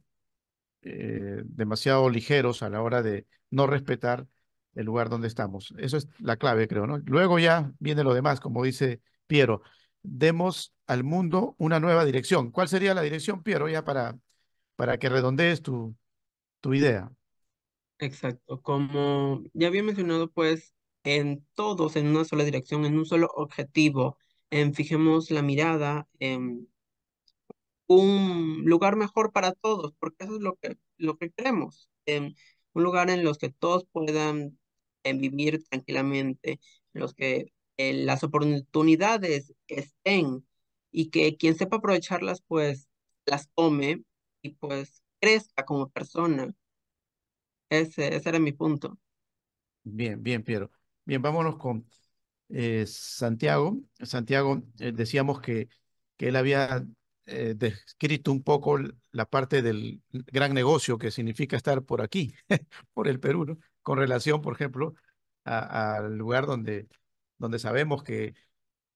eh, demasiado ligeros a la hora de no respetar el lugar donde estamos. Eso es la clave, creo, ¿no? Luego ya viene lo demás, como dice Piero. Demos al mundo una nueva dirección. ¿Cuál sería la dirección, Piero, ya para, para que redondees tu, tu idea? Exacto. Como ya había mencionado, pues en todos, en una sola dirección, en un solo objetivo, en fijemos la mirada en un lugar mejor para todos, porque eso es lo que, lo que queremos. En, un lugar en los que todos puedan en vivir tranquilamente, los que eh, las oportunidades estén y que quien sepa aprovecharlas, pues las tome y pues crezca como persona. Ese, ese era mi punto. Bien, bien, Piero. Bien, vámonos con eh, Santiago. Santiago, eh, decíamos que, que él había descrito un poco la parte del gran negocio que significa estar por aquí, por el Perú, con relación, por ejemplo, al lugar donde, donde sabemos que,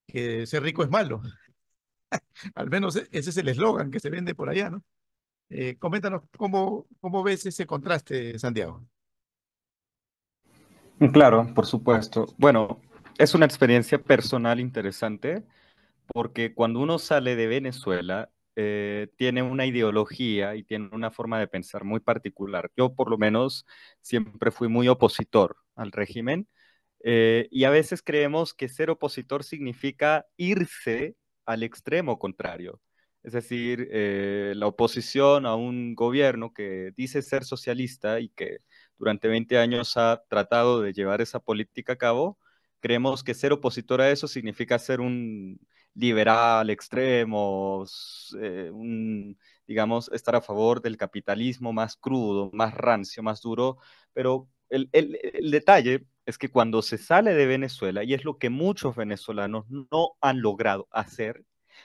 que ser rico es malo. Al menos e, ese es el eslogan que se vende por allá, ¿no? Eh, coméntanos cómo, cómo ves ese contraste, Santiago. Claro, por supuesto. Bueno, es una experiencia personal interesante porque cuando uno sale de Venezuela eh, tiene una ideología y tiene una forma de pensar muy particular. Yo por lo menos siempre fui muy opositor al régimen eh, y a veces creemos que ser opositor significa irse al extremo contrario. Es decir, eh, la oposición a un gobierno que dice ser socialista y que durante 20 años ha tratado de llevar esa política a cabo, creemos que ser opositor a eso significa ser un, liberal, extremos, eh, digamos, estar a favor del capitalismo más crudo, más rancio, más duro, pero el, detalle es que cuando se sale de Venezuela, y es lo que muchos venezolanos no han logrado hacer,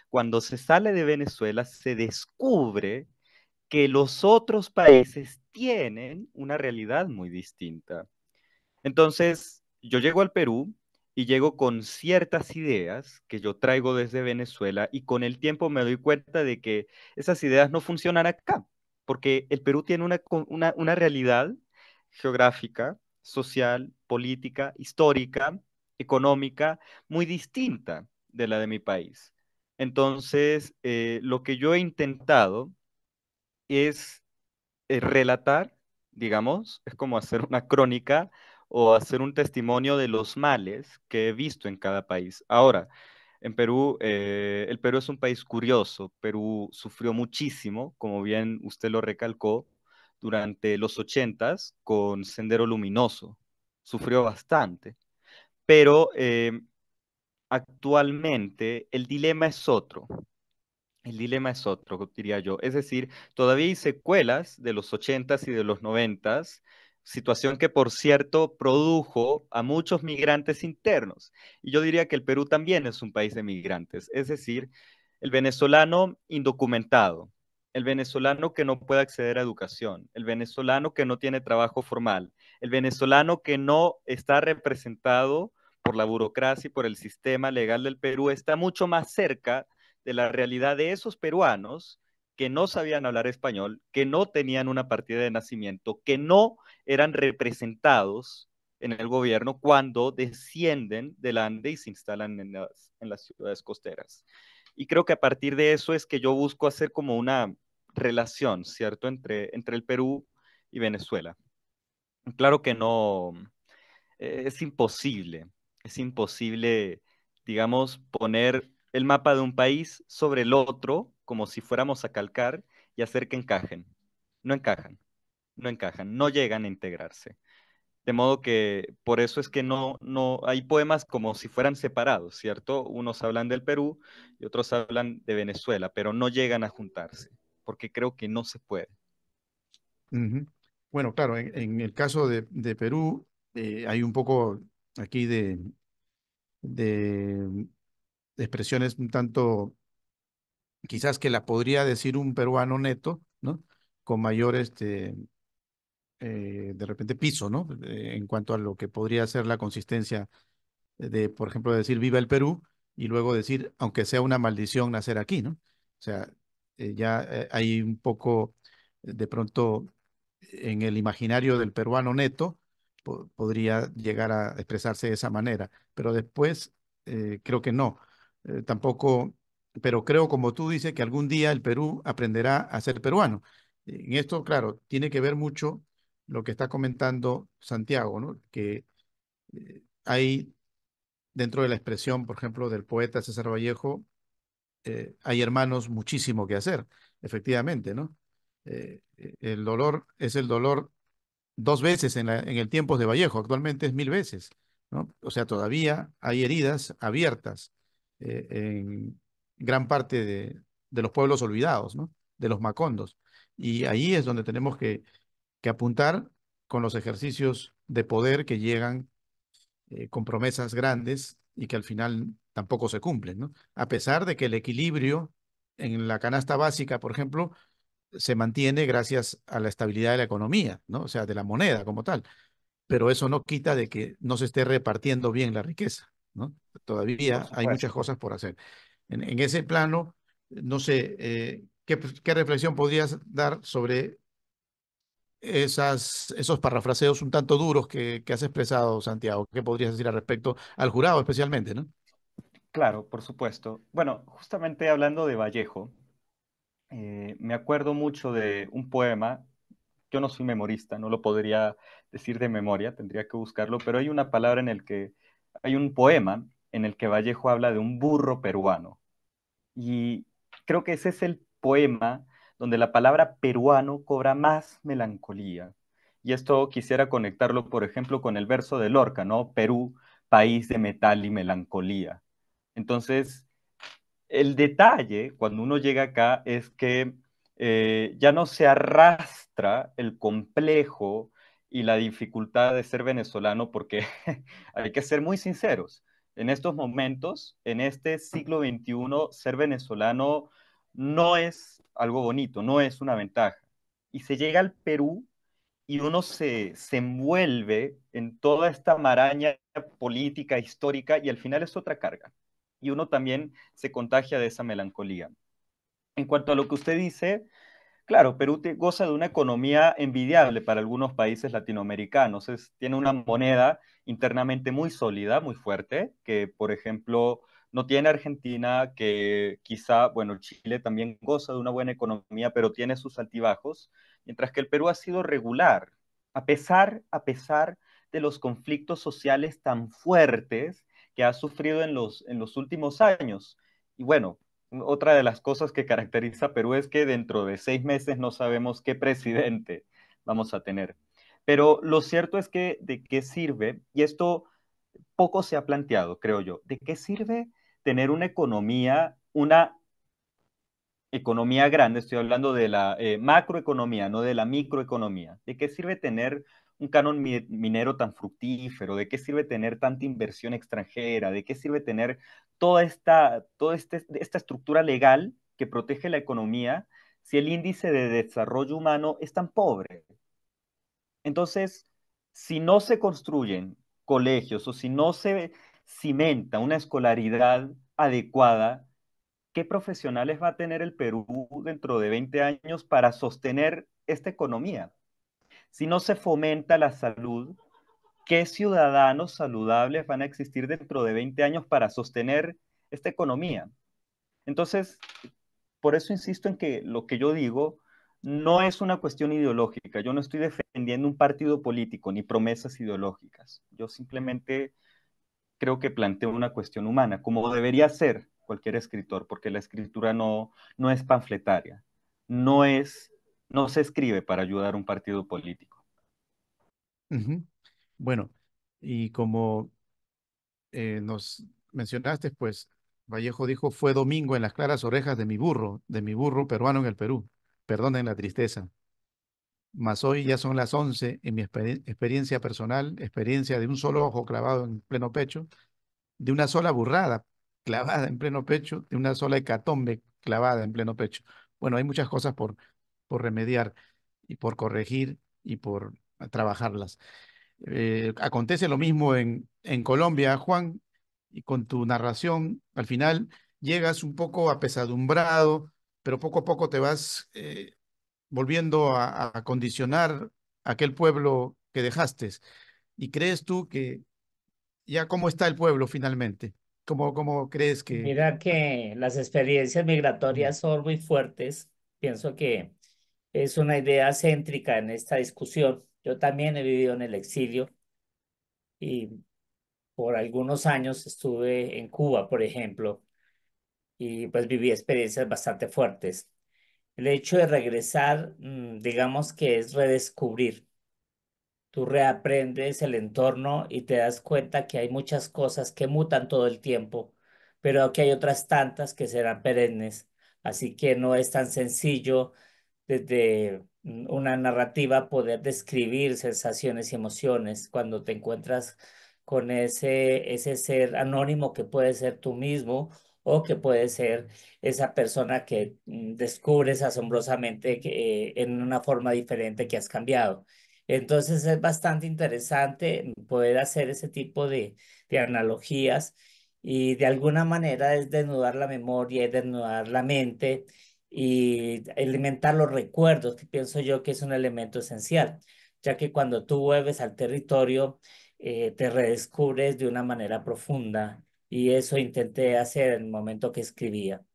cuando se sale de Venezuela se descubre que los otros países tienen una realidad muy distinta. Entonces, yo llego al Perú y llego con ciertas ideas que yo traigo desde Venezuela y con el tiempo me doy cuenta de que esas ideas no funcionan acá, porque el Perú tiene una, realidad geográfica, social, política, histórica, económica, muy distinta de la de mi país. Entonces, eh, lo que yo he intentado es eh, relatar, digamos, es como hacer una crónica o hacer un testimonio de los males que he visto en cada país. Ahora, en Perú, eh, el Perú es un país curioso. Perú sufrió muchísimo, como bien usted lo recalcó, durante los 80s con Sendero Luminoso. Sufrió bastante. Pero eh, actualmente el dilema es otro. El dilema es otro, diría yo. Es decir, todavía hay secuelas de los 80s y de los 90s situación que por cierto produjo a muchos migrantes internos. Y yo diría que el Perú también es un país de migrantes, es decir, el venezolano indocumentado, el venezolano que no puede acceder a educación, el venezolano que no tiene trabajo formal, el venezolano que no está representado por la burocracia y por el sistema legal del Perú, está mucho más cerca de la realidad de esos peruanos que no sabían hablar español, que no tenían una partida de nacimiento, que no eran representados en el gobierno cuando descienden del Ande y se instalan en las, ciudades costeras. Y creo que a partir de eso es que yo busco hacer como una relación, ¿cierto?, entre, entre el Perú y Venezuela. Claro que no, eh, es imposible, es imposible, digamos, poner el mapa de un país sobre el otro como si fuéramos a calcar y hacer que encajen. No encajan, no encajan, no llegan a integrarse. De modo que por eso es que no, no, hay poemas como si fueran separados, ¿cierto? Unos hablan del Perú y otros hablan de Venezuela, pero no llegan a juntarse, porque creo que no se puede. Bueno, claro, en, el caso de, Perú eh, hay un poco aquí de, de expresiones un tanto quizás que la podría decir un peruano neto, ¿no? Con mayor, este, eh, de repente, piso, ¿no? Eh, en cuanto a lo que podría ser la consistencia de, por ejemplo, decir viva el Perú y luego decir, aunque sea una maldición nacer aquí, ¿no? O sea, eh, ya hay un poco, de pronto, en el imaginario del peruano neto, podría llegar a expresarse de esa manera, pero después creo que no. tampoco pero creo, como tú dices, que algún día el Perú aprenderá a ser peruano. En esto, claro, tiene que ver mucho lo que está comentando Santiago, ¿no? que eh, hay dentro de la expresión, por ejemplo, del poeta César Vallejo, eh, hay hermanos muchísimo que hacer, efectivamente, ¿no? Eh, el dolor es el dolor dos veces en, en el tiempo de Vallejo, actualmente es mil veces, ¿no? O sea, todavía hay heridas abiertas en, gran parte de, los pueblos olvidados, ¿no? de los macondos. Y ahí es donde tenemos que, apuntar con los ejercicios de poder que llegan eh, con promesas grandes y que al final tampoco se cumplen, ¿no? A pesar de que el equilibrio en la canasta básica, por ejemplo, se mantiene gracias a la estabilidad de la economía, ¿no? O sea, de la moneda como tal. Pero eso no quita de que no se esté repartiendo bien la riqueza, ¿no? Todavía hay muchas cosas por hacer en, ese plano, no sé, eh, ¿qué, reflexión podrías dar sobre esos parafraseos un tanto duros que, has expresado, Santiago? ¿Qué podrías decir al respecto al jurado especialmente? ¿no? Claro, por supuesto. Bueno, justamente hablando de Vallejo, eh, me acuerdo mucho de un poema. Yo no soy memorista, no lo podría decir de memoria, tendría que buscarlo, pero hay una palabra en el que, hay un poema en el que Vallejo habla de un burro peruano. Y creo que ese es el poema donde la palabra peruano cobra más melancolía. Y esto quisiera conectarlo, por ejemplo, con el verso de Lorca, ¿no? Perú, país de metal y melancolía. Entonces, el detalle cuando uno llega acá es que eh, ya no se arrastra el complejo y la dificultad de ser venezolano, porque hay que ser muy sinceros en estos momentos, en este siglo XXI, ser venezolano no es algo bonito, no es una ventaja. Y se llega al Perú y uno se, se envuelve en toda esta maraña política, histórica, y al final es otra carga. Y uno también se contagia de esa melancolía. En cuanto a lo que usted dice, Claro, Perú goza de una economía envidiable para algunos países latinoamericanos. tiene una moneda internamente muy sólida, muy fuerte, que por ejemplo no tiene Argentina, que quizá, bueno, Chile también goza de una buena economía, pero tiene sus altibajos, mientras que el Perú ha sido regular, a pesar, a pesar de los conflictos sociales tan fuertes que ha sufrido en los, en los últimos años. Y bueno, otra de las cosas que caracteriza a Perú es que dentro de seis meses no sabemos qué presidente vamos a tener. Pero lo cierto es que de qué sirve, y esto poco se ha planteado, creo yo, de qué sirve tener una economía, una economía grande, estoy hablando de la eh, macroeconomía, no de la microeconomía, de qué sirve tener un canon minero tan fructífero, de qué sirve tener tanta inversión extranjera, de qué sirve tener toda esta, toda este, esta estructura legal que protege la economía si el índice de desarrollo humano es tan pobre? Entonces, si no se construyen colegios o si no se cimenta una escolaridad adecuada, ¿qué profesionales va a tener el Perú dentro de 20 años para sostener esta economía? Si no se fomenta la salud, ¿qué ciudadanos saludables van a existir dentro de 20 años para sostener esta economía? Entonces, por eso insisto en que lo que yo digo no es una cuestión ideológica. Yo no estoy defendiendo un partido político ni promesas ideológicas. Yo simplemente creo que planteo una cuestión humana, como debería ser cualquier escritor, porque la escritura no, no es panfletaria, no, es, no se escribe para ayudar a un partido político. Bueno, y como eh, nos mencionaste, pues Vallejo dijo, fue domingo en las claras orejas de mi burro, de mi burro peruano en el Perú. Perdonen la tristeza. Mas hoy ya son las 11 en mi experiencia personal, experiencia de un solo ojo clavado en pleno pecho, de una sola burrada clavada en pleno pecho, de una sola hecatombe clavada en pleno pecho. Bueno, hay muchas cosas por, por remediar y por corregir y por trabajarlas. Eh, acontece lo mismo en, Colombia, Juan, y con tu narración al final llegas un poco apesadumbrado, pero poco a poco te vas eh, volviendo a, a, condicionar aquel pueblo que dejaste. ¿Y crees tú que ya cómo está el pueblo finalmente? ¿Cómo, cómo crees que... Mira que las experiencias migratorias son muy fuertes. Pienso que es una idea céntrica en esta discusión yo también he vivido en el exilio y por algunos años estuve en Cuba, por ejemplo, y pues viví experiencias bastante fuertes. El hecho de regresar, mm, digamos que es redescubrir. Tú reaprendes el entorno y te das cuenta que hay muchas cosas que mutan todo el tiempo, pero que hay otras tantas que serán perennes. Así que no es tan sencillo desde una narrativa poder describir sensaciones y emociones cuando te encuentras con ese, ese ser anónimo que puede ser tú mismo o que puede ser esa persona que mm, descubres asombrosamente que, eh, en una forma diferente que has cambiado. Entonces es bastante interesante poder hacer ese tipo de, de analogías y de alguna manera es desnudar la memoria, es desnudar la mente y alimentar los recuerdos, que pienso yo que es un elemento esencial, ya que cuando tú vuelves al territorio, eh, te redescubres de una manera profunda y eso intenté hacer en el momento que escribía.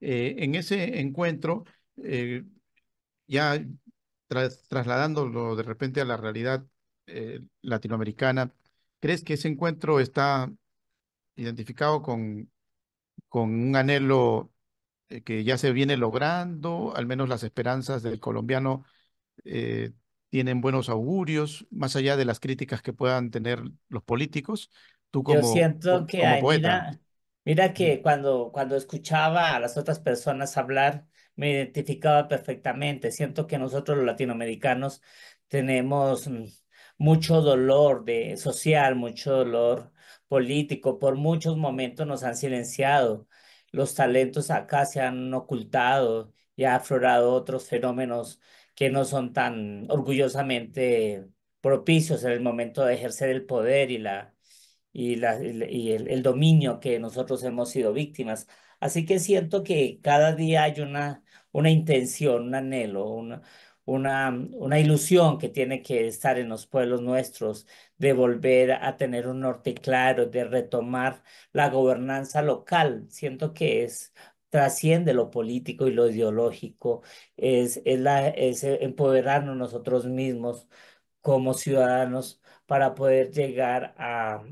Eh, en ese encuentro, eh, ya trasladándolo de repente a la realidad latinoamericana, ¿crees que ese encuentro está identificado con con un anhelo eh, que ya se viene logrando, al menos las esperanzas del colombiano eh, tienen buenos augurios, más allá de las críticas que puedan tener los políticos. Tú como, Yo siento que hay, poeta. Mira, que cuando, cuando escuchaba a las otras personas hablar, me identificaba perfectamente. Siento que nosotros los latinoamericanos tenemos mm, mucho dolor de, social, mucho dolor político, por muchos momentos nos han silenciado, los talentos acá se han ocultado y ha aflorado otros fenómenos que no son tan orgullosamente propicios en el momento de ejercer el poder y, la, y, la, y el, dominio que nosotros hemos sido víctimas. Así que siento que cada día hay una, una intención, un anhelo, una, una, una ilusión que tiene que estar en los pueblos nuestros de volver a tener un norte claro, de retomar la gobernanza local. Siento que es trasciende lo político y lo ideológico, es, es, la, es empoderarnos nosotros mismos como ciudadanos para poder llegar a,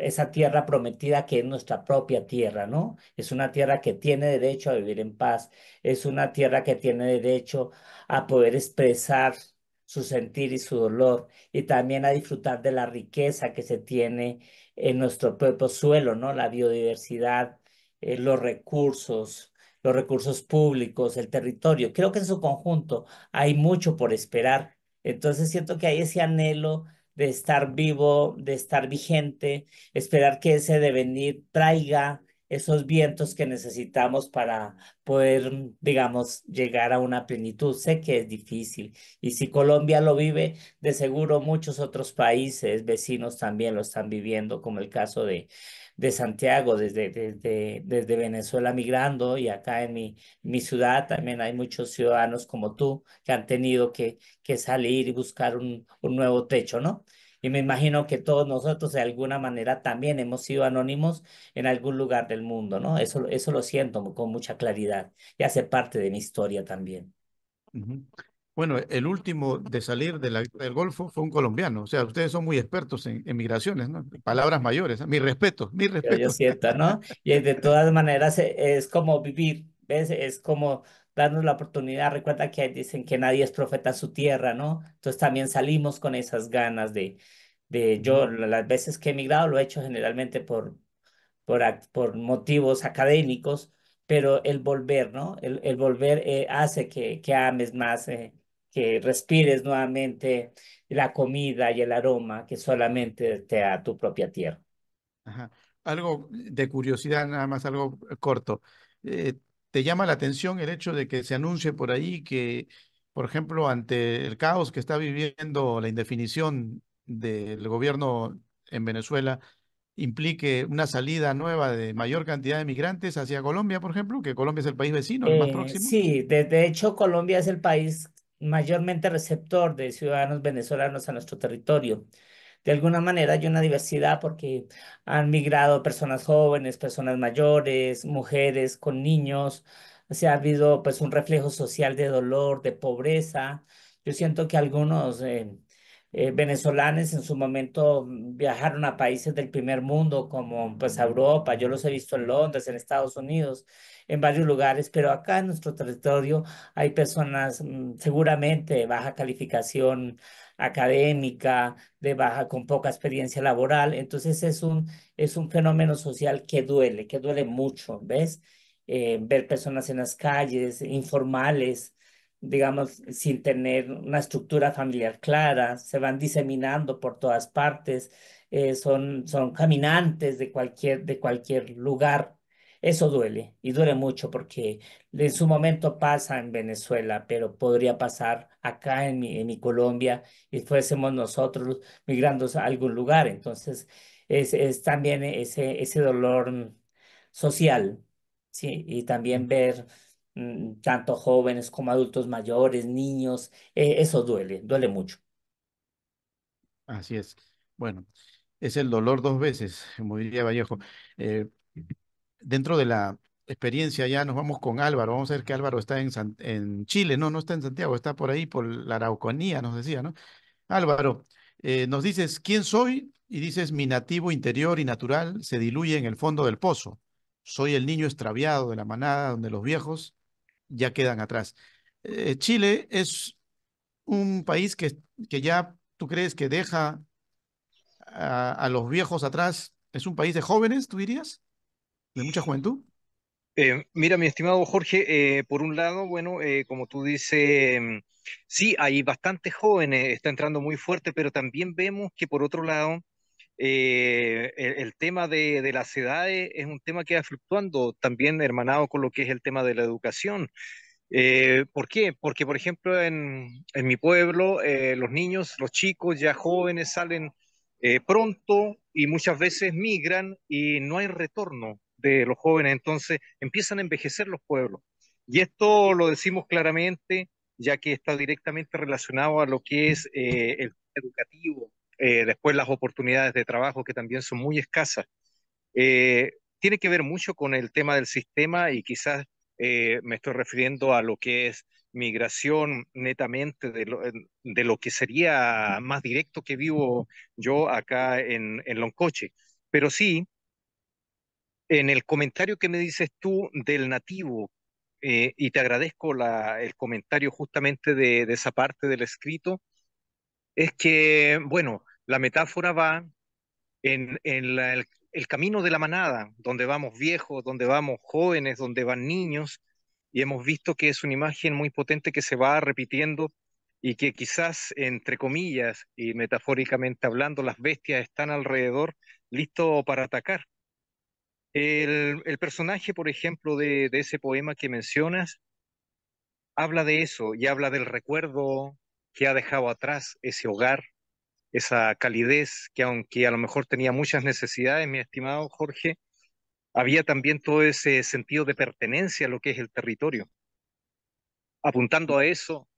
esa tierra prometida que es nuestra propia tierra, ¿no? Es una tierra que tiene derecho a vivir en paz, es una tierra que tiene derecho a a poder expresar su sentir y su dolor, y también a disfrutar de la riqueza que se tiene en nuestro propio suelo, ¿no? La biodiversidad, eh, los recursos, los recursos públicos, el territorio. Creo que en su conjunto hay mucho por esperar. Entonces siento que hay ese anhelo de estar vivo, de estar vigente, esperar que ese devenir traiga esos vientos que necesitamos para poder, digamos, llegar a una plenitud. Sé que es difícil y si Colombia lo vive, de seguro muchos otros países vecinos también lo están viviendo, como el caso de, de Santiago, desde, desde, Venezuela migrando y acá en mi, mi ciudad también hay muchos ciudadanos como tú que han tenido que, que salir y buscar un nuevo techo, ¿no? Y me imagino que todos nosotros de alguna manera también hemos sido anónimos en algún lugar del mundo, ¿no? Eso, eso lo siento con mucha claridad y hace parte de mi historia también. Bueno, el último de salir de la, del Golfo fue un colombiano. O sea, ustedes son muy expertos en, migraciones, ¿no? Palabras mayores. ¿eh? Mi respeto, mi respeto. Yo, yo siento, ¿no? Y de todas maneras eh, es como vivir, ¿ves? Es como darnos la oportunidad. Recuerda que dicen que nadie es profeta en su tierra, ¿no? Entonces también salimos con esas ganas de, de yo las veces que he emigrado lo he hecho generalmente por, por, por motivos académicos, pero el volver, ¿no? El, volver eh, hace que, que ames más, eh, que respires nuevamente la comida y el aroma que solamente te da tu propia tierra. Algo de curiosidad, nada más algo eh, corto te llama la atención el hecho de que se anuncie por ahí que, por ejemplo, ante el caos que está viviendo la indefinición del gobierno en Venezuela, implique una salida nueva de mayor cantidad de migrantes hacia Colombia, por ejemplo, que Colombia es el país vecino, el más eh, próximo. Sí, de, hecho Colombia es el país mayormente receptor de ciudadanos venezolanos a nuestro territorio de alguna manera hay una diversidad porque han migrado personas jóvenes, personas mayores, mujeres con niños, se ha habido pues un reflejo social de dolor, de pobreza. Yo siento que algunos eh, eh, venezolanos en su momento viajaron a países del primer mundo como pues a Europa, yo los he visto en Londres, en Estados Unidos, en varios lugares, pero acá en nuestro territorio hay personas mm, seguramente de baja calificación académica, de baja, con poca experiencia laboral. Entonces es un, es un fenómeno social que duele, que duele mucho, ¿ves? Eh, ver personas en las calles, informales, digamos, sin tener una estructura familiar clara, se van diseminando por todas partes, eh, son, son caminantes de cualquier, de cualquier lugar eso duele y duele mucho porque en su momento pasa en Venezuela, pero podría pasar acá en mi, en Colombia y fuésemos nosotros migrando a algún lugar. Entonces, es, también ese, ese dolor social, ¿sí? Y también ver mm, tanto jóvenes como adultos mayores, niños, e, eso duele, duele mucho. Así es. Bueno, es el dolor dos veces, como diría Vallejo. Eh, dentro de la experiencia ya nos vamos con Álvaro. Vamos a ver que Álvaro está en, Chile, no, no está en Santiago, está por ahí, por la Araucanía, nos decía, ¿no? Álvaro, eh, nos dices, ¿quién soy? Y dices, mi nativo interior y natural se diluye en el fondo del pozo. Soy el niño extraviado de la manada donde los viejos ya quedan atrás. Eh, Chile es un país que, que ya tú crees que deja a, a los viejos atrás. ¿Es un país de jóvenes, tú dirías? de mucha juventud? Eh, mira, mi estimado Jorge, eh, por un lado, bueno, eh, como tú dices, em, sí, hay bastantes jóvenes, está entrando muy fuerte, pero también vemos que por otro lado, el, tema de, las edades es un tema que va fluctuando, también hermanado con lo que es el tema de la educación. ¿Por qué? Porque, por ejemplo, en, en mi pueblo, los niños, los chicos ya jóvenes salen pronto y muchas veces migran y no hay retorno de los jóvenes. Entonces empiezan a envejecer los pueblos. Y esto lo decimos claramente, ya que está directamente relacionado a lo que es eh, el educativo, eh, después las oportunidades de trabajo que también son muy escasas. Eh, tiene que ver mucho con el tema del sistema y quizás me estoy refiriendo a lo que es migración netamente de lo, que sería más directo que vivo yo acá en, en Loncoche. Pero sí, en el comentario que me dices tú del nativo, eh, y te agradezco el comentario justamente de, esa parte del escrito, es que, bueno, la metáfora va en, el, camino de la manada, donde vamos viejos, donde vamos jóvenes, donde van niños, y hemos visto que es una imagen muy potente que se va repitiendo y que quizás, entre comillas y metafóricamente hablando, las bestias están alrededor, listo para atacar el, personaje, por ejemplo, de, ese poema que mencionas, habla de eso y habla del recuerdo que ha dejado atrás ese hogar, esa calidez que aunque a lo mejor tenía muchas necesidades, mi estimado Jorge, había también todo ese sentido de pertenencia a lo que es el territorio. Apuntando a eso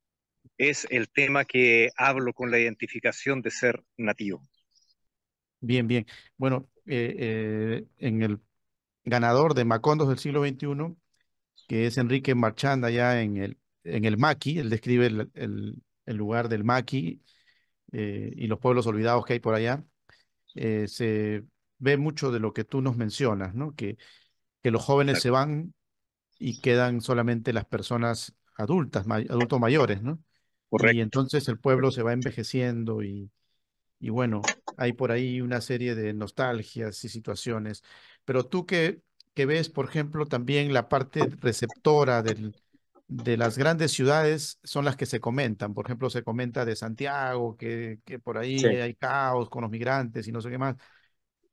es el tema que hablo con la identificación de ser nativo. Bien, bien. Bueno, eh, eh, en el ganador de Macondos del siglo XXI, que es Enrique Marchanda allá en el, en el Maqui, él describe el, el, lugar del Maqui eh, y los pueblos olvidados que hay por allá, eh, se ve mucho de lo que tú nos mencionas, ¿no? que, que los jóvenes se van y quedan solamente las personas adultas, adultos mayores, ¿no? Y entonces el pueblo se va envejeciendo y, y bueno, hay por ahí una serie de nostalgias y situaciones. Pero tú que, que ves, por ejemplo, también la parte receptora del, de las grandes ciudades son las que se comentan. Por ejemplo, se comenta de Santiago, que, que por ahí hay caos con los migrantes y no sé qué más.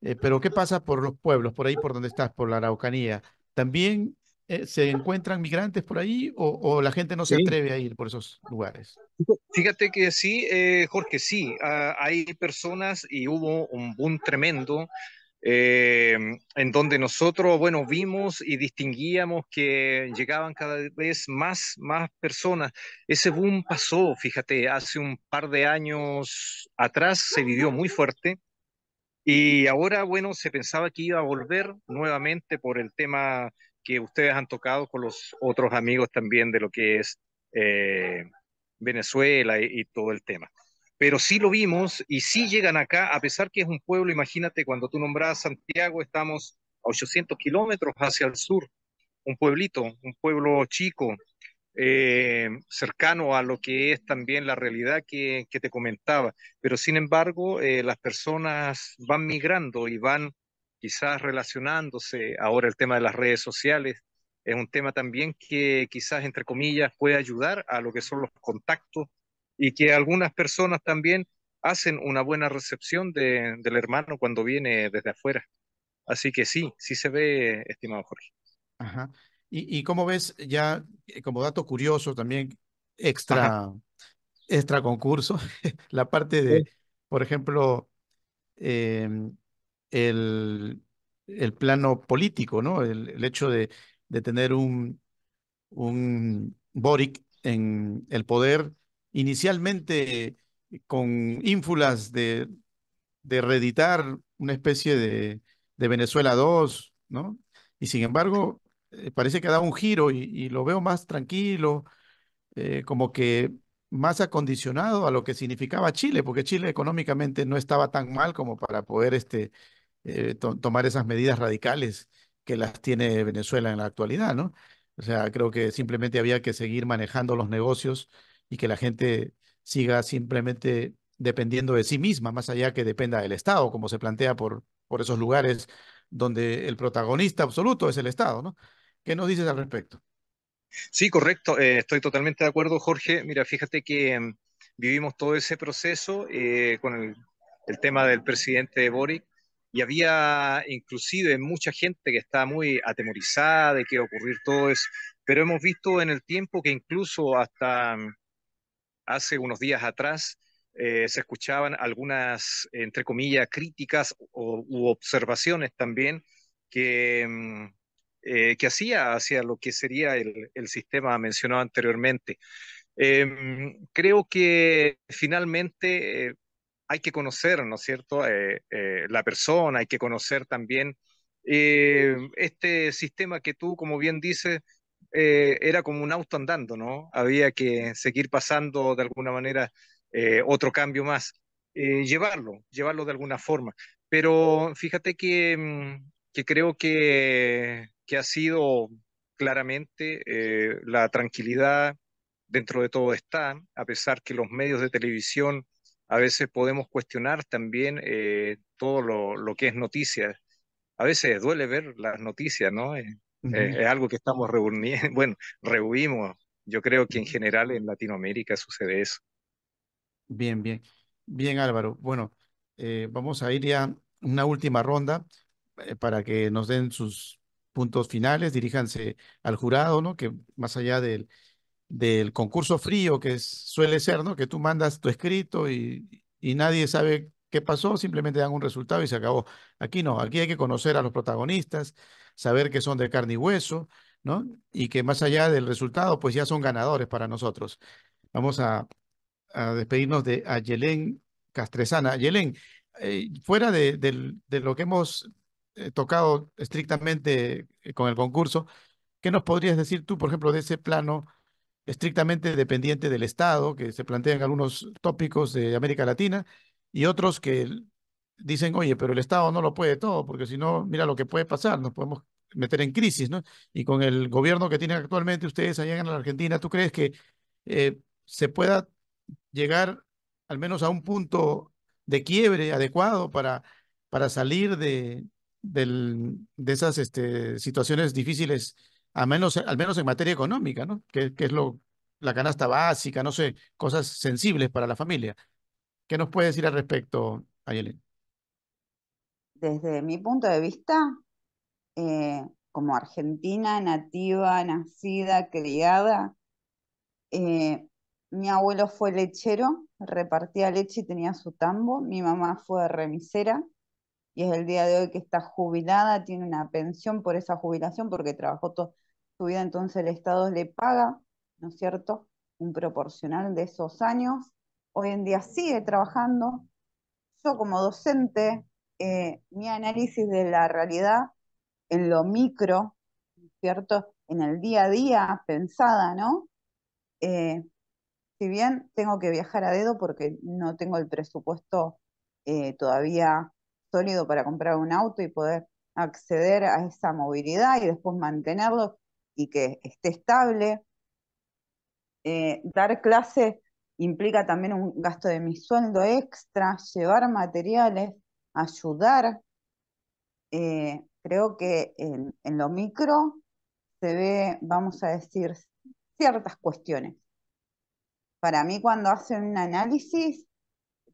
Eh, pero ¿qué pasa por los pueblos, por ahí por donde estás, por la Araucanía? ¿También eh, se encuentran migrantes por ahí o, la gente no se atreve a ir por esos lugares? Fíjate que sí, eh, Jorge, sí, ah, hay personas y hubo un boom tremendo eh, en donde nosotros, bueno, vimos y distinguíamos que llegaban cada vez más, más personas. Ese boom pasó, fíjate, hace un par de años atrás se vivió muy fuerte y ahora, bueno, se pensaba que iba a volver nuevamente por el tema que ustedes han tocado con los otros amigos también de lo que es eh, Venezuela y todo el tema pero sí lo vimos y sí llegan acá, a pesar que es un pueblo, imagínate, cuando tú nombrás Santiago, estamos a 800 kilómetros hacia el sur, un pueblito, un pueblo chico, eh, cercano a lo que es también la realidad que, te comentaba, pero sin embargo eh, las personas van migrando y van quizás relacionándose, ahora el tema de las redes sociales es un tema también que quizás, entre comillas, puede ayudar a lo que son los contactos y que algunas personas también hacen una buena recepción de, del hermano cuando viene desde afuera. Así que sí, sí se ve, estimado Jorge. Ajá. Y, y como ves, ya eh, como dato curioso también, extra, extra concurso, la parte de, por ejemplo, em, el, plano político, ¿no? El, hecho de, tener un, un Boric en el poder inicialmente eh, con ínfulas de, de reeditar una especie de, de Venezuela 2, ¿no? Y sin embargo, eh, parece que ha dado un giro y, lo veo más tranquilo, eh, como que más acondicionado a lo que significaba Chile, porque Chile económicamente no estaba tan mal como para poder este, tomar esas medidas radicales que las tiene Venezuela en la actualidad, ¿no? O sea, creo que simplemente había que seguir manejando los negocios y que la gente siga simplemente dependiendo de sí misma, más allá que dependa del Estado, como se plantea por, por esos lugares donde el protagonista absoluto es el Estado, ¿no? ¿Qué nos dices al respecto? Sí, correcto. Eh, estoy totalmente de acuerdo, Jorge. Mira, fíjate que em, vivimos todo ese proceso eh, con el, el, tema del presidente Boric y había inclusive mucha gente que estaba muy atemorizada de que iba a ocurrir todo eso, pero hemos visto en el tiempo que incluso hasta em, Hace unos días atrás eh, se escuchaban algunas, entre comillas, críticas o, u observaciones también que, mm, eh, que hacía hacia lo que sería el, sistema mencionado anteriormente. Eh, mm, creo que finalmente hay que conocer, ¿no es cierto?, la persona, hay que conocer también este sistema que tú, como bien dices, eh, era como un auto andando, ¿no? Había que seguir pasando de alguna manera eh, otro cambio más, eh, llevarlo, llevarlo de alguna forma. Pero fíjate que, mm, creo que, ha sido claramente la tranquilidad dentro de todo está, a pesar que los medios de televisión a veces podemos cuestionar también todo lo, lo que es noticias. A veces duele ver las noticias, ¿no? Eh, es algo que estamos reuniendo, bueno, reunimos. Yo creo que en general en Latinoamérica sucede eso. Bien, bien. Bien, Álvaro. Bueno, eh, vamos a ir ya una última ronda eh, para que nos den sus puntos finales, diríjanse al jurado, ¿no? Que más allá del, del concurso frío que suele ser, ¿no? Que tú mandas tu escrito y, y nadie sabe qué pasó, simplemente dan un resultado y se acabó. Aquí no, aquí hay que conocer a los protagonistas, saber que son de carne y hueso, ¿no? Y que más allá del resultado, pues ya son ganadores para nosotros. Vamos a, despedirnos de a Yelén Castresana. Yelén, eh, fuera de, de, lo que hemos eh, tocado estrictamente eh, con el concurso, ¿qué nos podrías decir tú, por ejemplo, de ese plano? estrictamente dependiente del Estado, que se plantean algunos tópicos de América Latina, y otros que dicen, oye, pero el Estado no lo puede todo, porque si no, mira lo que puede pasar, nos podemos meter en crisis, ¿no? Y con el gobierno que tienen actualmente ustedes allá en la Argentina, ¿tú crees que eh, se pueda llegar al menos a un punto de quiebre adecuado para, para salir de, de esas este, situaciones difíciles, al menos, al menos en materia económica, ¿no? Que, que es lo, la canasta básica, no sé, cosas sensibles para la familia. ¿Qué nos puede decir al respecto, Ayelen? Desde mi punto de vista, eh, como argentina nativa, nacida, criada, eh, mi abuelo fue lechero, repartía leche y tenía su tambo, mi mamá fue remisera y es el día de hoy que está jubilada, tiene una pensión por esa jubilación porque trabajó toda su vida, entonces el Estado le paga, ¿no es cierto?, un proporcional de esos años hoy en día sigue trabajando. Yo como docente, eh, mi análisis de la realidad en lo micro, ¿cierto? En el día a día, pensada, ¿no? Eh, si bien tengo que viajar a dedo porque no tengo el presupuesto eh, todavía sólido para comprar un auto y poder acceder a esa movilidad y después mantenerlo y que esté estable. dar clases, implica también un gasto de mi sueldo extra, llevar materiales, ayudar. Eh, creo que en, lo micro se ve, vamos a decir, ciertas cuestiones. Para mí cuando hacen un análisis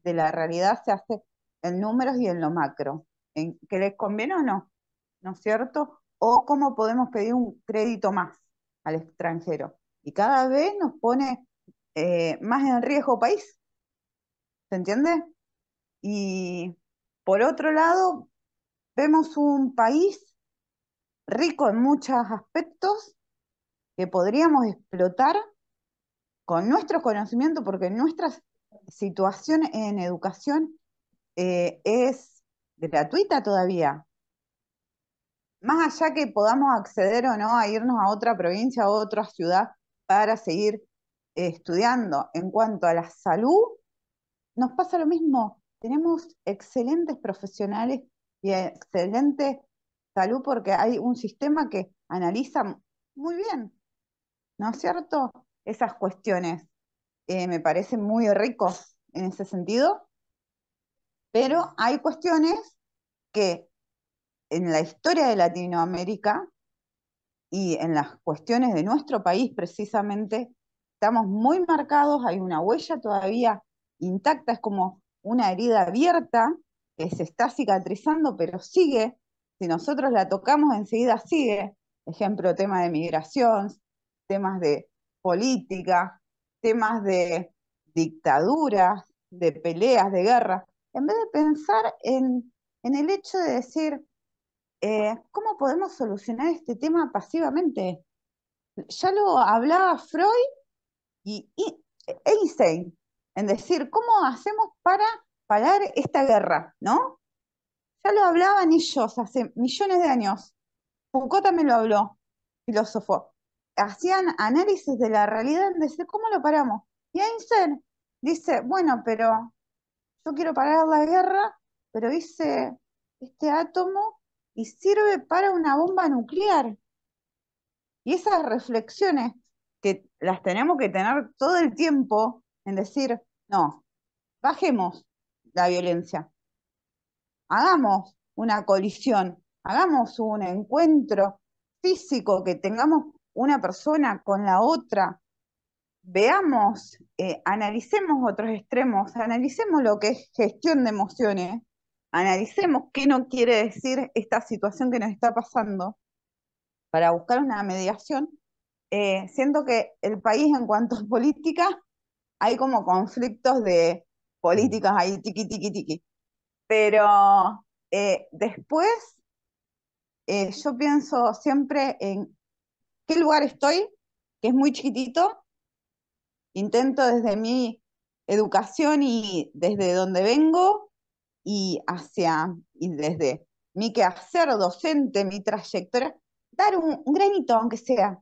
de la realidad se hace en números y en lo macro, en que les conviene o no, ¿no es cierto? O cómo podemos pedir un crédito más al extranjero. Y cada vez nos pone eh, más en riesgo país. ¿Se entiende? Y por otro lado, vemos un país rico en muchos aspectos que podríamos explotar con nuestro conocimiento, porque nuestra situación en educación eh, es gratuita todavía. Más allá que podamos acceder o no a irnos a otra provincia o otra ciudad para seguir estudiando en cuanto a la salud, nos pasa lo mismo. Tenemos excelentes profesionales y excelente salud porque hay un sistema que analiza muy bien, ¿no es cierto? Esas cuestiones eh, me parecen muy ricos en ese sentido, pero hay cuestiones que en la historia de Latinoamérica y en las cuestiones de nuestro país precisamente estamos muy marcados, hay una huella todavía intacta, es como una herida abierta que se está cicatrizando, pero sigue, si nosotros la tocamos enseguida sigue, ejemplo, tema de migración, temas de política, temas de dictaduras, de peleas, de guerra, en vez de pensar en, el hecho de decir, eh, ¿cómo podemos solucionar este tema pasivamente? Ya lo hablaba Freud y, Einstein en decir, ¿cómo hacemos para parar esta guerra? ¿No? Ya lo hablaban ellos hace millones de años. Foucault también lo habló, filósofo. Hacían análisis de la realidad en decir, ¿cómo lo paramos? Y Einstein dice, bueno, pero yo quiero parar la guerra, pero hice este átomo y sirve para una bomba nuclear. Y esas reflexiones que las tenemos que tener todo el tiempo en decir, no, bajemos la violencia, hagamos una colisión, hagamos un encuentro físico, que tengamos una persona con la otra, veamos, eh, analicemos otros extremos, analicemos lo que es gestión de emociones, analicemos qué no quiere decir esta situación que nos está pasando para buscar una mediación eh, siento que el país en cuanto a política, hay como conflictos de políticas ahí, tiqui, tiqui, Pero eh, después, eh, yo pienso siempre en qué lugar estoy, que es muy chiquitito. Intento desde mi educación y desde donde vengo y hacia, y desde mi quehacer docente, mi trayectoria, dar un granito, aunque sea,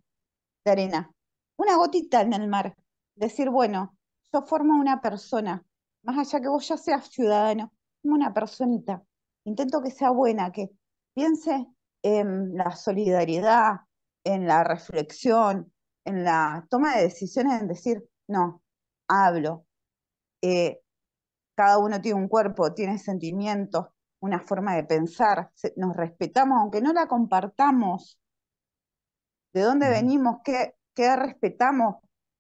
de arena, una gotita en el mar, decir, bueno, yo formo una persona, más allá que vos ya seas ciudadano, una personita, intento que sea buena, que piense en la solidaridad, en la reflexión, en la toma de decisiones, en decir, no, hablo. Eh, cada uno tiene un cuerpo, tiene sentimientos, una forma de pensar, nos respetamos, aunque no la compartamos, de dónde venimos, qué, qué respetamos,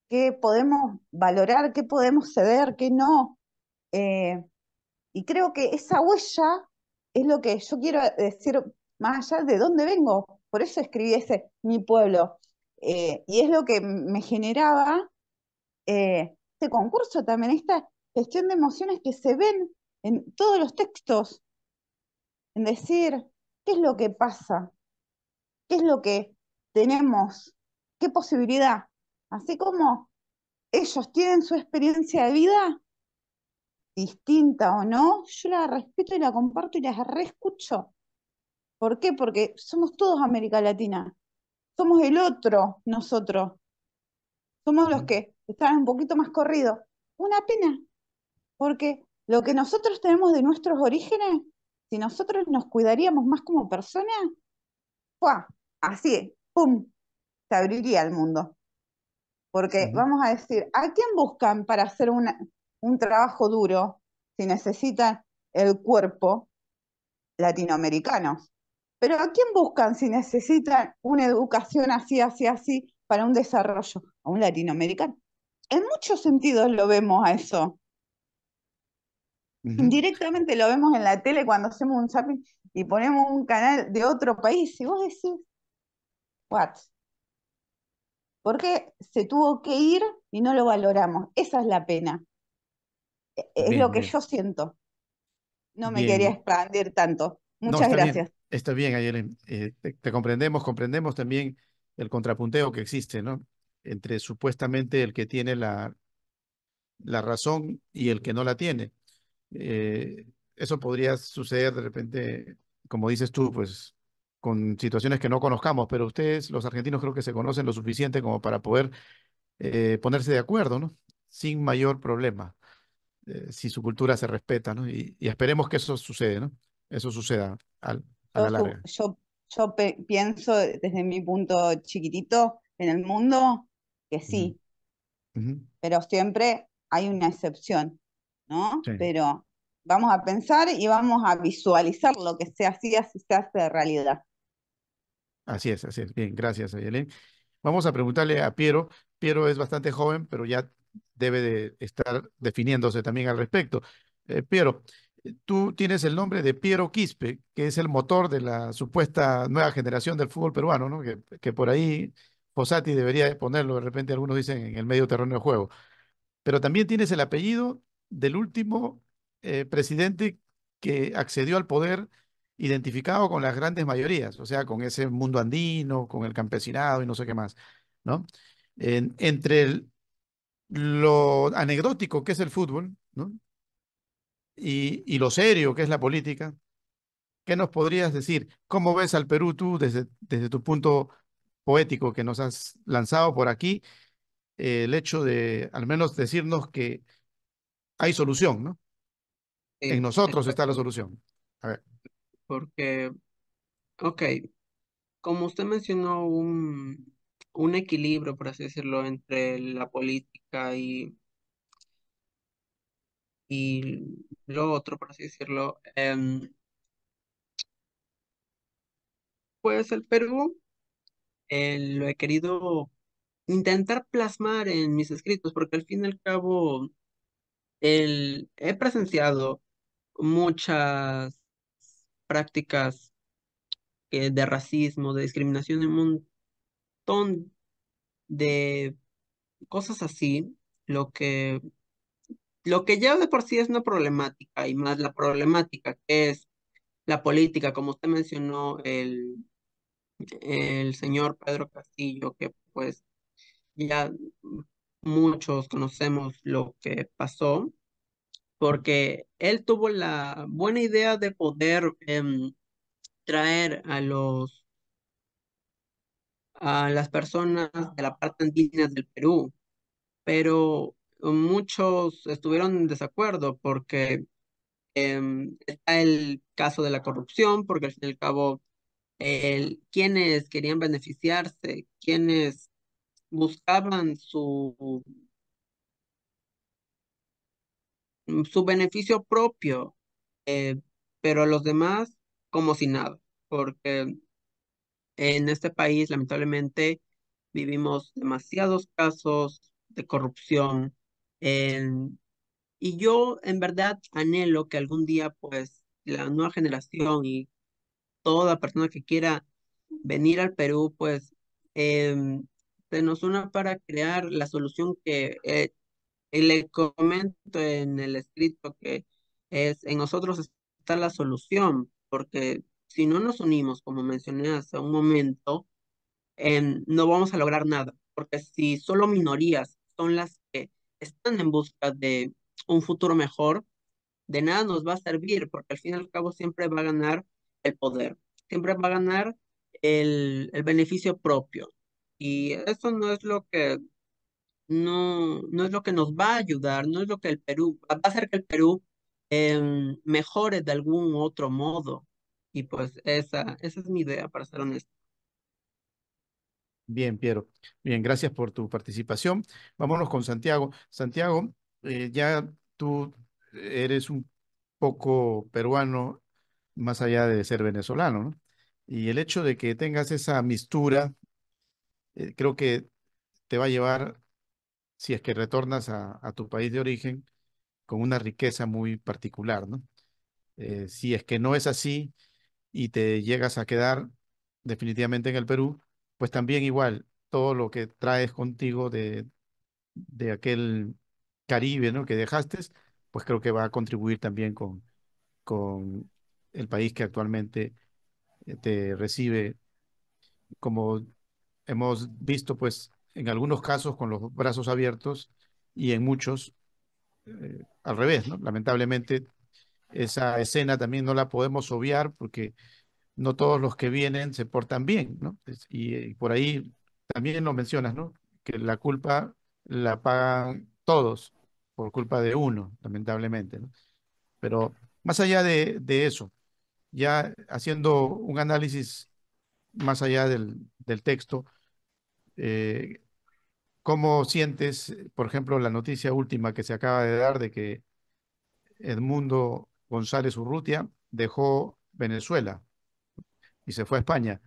qué podemos valorar, qué podemos ceder, qué no. Eh, y creo que esa huella es lo que yo quiero decir más allá de dónde vengo. Por eso escribí ese Mi pueblo. Eh, y es lo que me generaba eh, este concurso también, esta gestión de emociones que se ven en todos los textos. En decir, ¿qué es lo que pasa? ¿Qué es lo que tenemos, qué posibilidad. Así como ellos tienen su experiencia de vida, distinta o no, yo la respeto y la comparto y la reescucho. ¿Por qué? Porque somos todos América Latina. Somos el otro nosotros. Somos los que están un poquito más corridos. Una pena, porque lo que nosotros tenemos de nuestros orígenes, si nosotros nos cuidaríamos más como personas, así es, ¡pum!, se abriría el mundo. Porque vamos a decir, ¿a quién buscan para hacer un trabajo duro si necesitan el cuerpo latinoamericanos? Pero ¿a quién buscan si necesitan una educación así, así, así para un desarrollo? A un latinoamericano. En muchos sentidos lo vemos a eso. Directamente lo vemos en la tele cuando hacemos un zapping y ponemos un canal de otro país y vos decís, What? Porque se tuvo que ir y no lo valoramos. Esa es la pena. E, es lo que yo siento. No me quería expandir tanto. Muchas gracias. Está bien, Ayelen. Eh, te, comprendemos, comprendemos también el contrapunteo que existe, ¿no? Entre supuestamente el que tiene la, la razón y el que no la tiene. Eh, eso podría suceder de repente, como dices tú, pues con situaciones que no conozcamos, pero ustedes, los argentinos, creo que se conocen lo suficiente como para poder eh, ponerse de acuerdo, ¿no? Sin mayor problema, eh, si su cultura se respeta, ¿no? Y, esperemos que eso suceda, ¿no? Eso suceda al, a la larga. Yo, pienso desde mi punto chiquitito en el mundo que sí, pero siempre hay una excepción, ¿no? Pero vamos a pensar y vamos a visualizar lo que se hacía así se hace realidad. Así es, así es. Bien, gracias, Ayelén. Vamos a preguntarle a Piero. Piero es bastante joven, pero ya debe de estar definiéndose también al respecto. Eh, Piero, tú tienes el nombre de Piero Quispe, que es el motor de la supuesta nueva generación del fútbol peruano, ¿no? que, por ahí Posati debería ponerlo, de repente algunos dicen en el medio terreno de juego. Pero también tienes el apellido del último eh, presidente que accedió al poder identificado con las grandes mayorías, o sea, con ese mundo andino, con el campesinado y no sé qué más, ¿no? entre lo anecdótico que es el fútbol, ¿no? Y, lo serio que es la política, ¿qué nos podrías decir? ¿Cómo ves al Perú tú desde, desde tu punto poético que nos has lanzado por aquí? Eh, el hecho de al menos decirnos que hay solución, ¿no? En nosotros está la solución. A ver porque, ok, como usted mencionó, un, un equilibrio, por así decirlo, entre la política y, y lo otro, por así decirlo, em, pues el Perú eh, lo he querido intentar plasmar en mis escritos, porque al fin y al cabo el, he presenciado muchas prácticas eh, de racismo, de discriminación, un montón de cosas así, lo que, lo que ya de por sí es una problemática, y más la problemática que es la política, como usted mencionó, el, el señor Pedro Castillo, que pues ya muchos conocemos lo que pasó, porque él tuvo la buena idea de poder em, traer a los a las personas de la parte andina del Perú, pero muchos estuvieron en desacuerdo porque em, está el caso de la corrupción, porque al fin y al cabo el, quienes querían beneficiarse, quienes buscaban su Mm, su beneficio propio, eh, pero a los demás como si nada, porque en este país lamentablemente vivimos demasiados casos de corrupción. y yo en verdad anhelo que algún día pues la nueva generación y toda persona que quiera venir al Perú pues em, se nos una para crear la solución que eh, y le comento en el escrito que es, en nosotros está la solución, porque si no nos unimos, como mencioné hace un momento, em, no vamos a lograr nada, porque si solo minorías son las que están en busca de un futuro mejor, de nada nos va a servir, porque al fin y al cabo siempre va a ganar el poder, siempre va a ganar el, el beneficio propio. Y eso no es lo que no, no es lo que nos va a ayudar, no es lo que el Perú, va a hacer que el Perú em, mejore de algún otro modo. Y pues esa, esa es mi idea, para ser honesto. Bien, Piero. Bien, gracias por tu participación. Vámonos con Santiago. Santiago, eh, ya tú eres un poco peruano, más allá de ser venezolano, ¿no? Y el hecho de que tengas esa mistura, eh, creo que te va a llevar si es que retornas a, tu país de origen con una riqueza muy particular, ¿no? Eh, si es que no es así y te llegas a quedar definitivamente en el Perú, pues también igual todo lo que traes contigo de, aquel Caribe ¿no? que dejaste, pues creo que va a contribuir también con, con el país que actualmente eh, te recibe. Como hemos visto, pues en algunos casos con los brazos abiertos y en muchos eh, al revés, ¿no? Lamentablemente esa escena también no la podemos obviar porque no todos los que vienen se portan bien, ¿no? Y, eh, por ahí también lo mencionas, ¿no? Que la culpa la pagan todos por culpa de uno, lamentablemente, Pero más allá de, eso, ya haciendo un análisis más allá del, del texto, eh, ¿Cómo sientes, eh, por ejemplo, la noticia última que se acaba de dar de que Edmundo González Urrutia dejó Venezuela y se fue a España?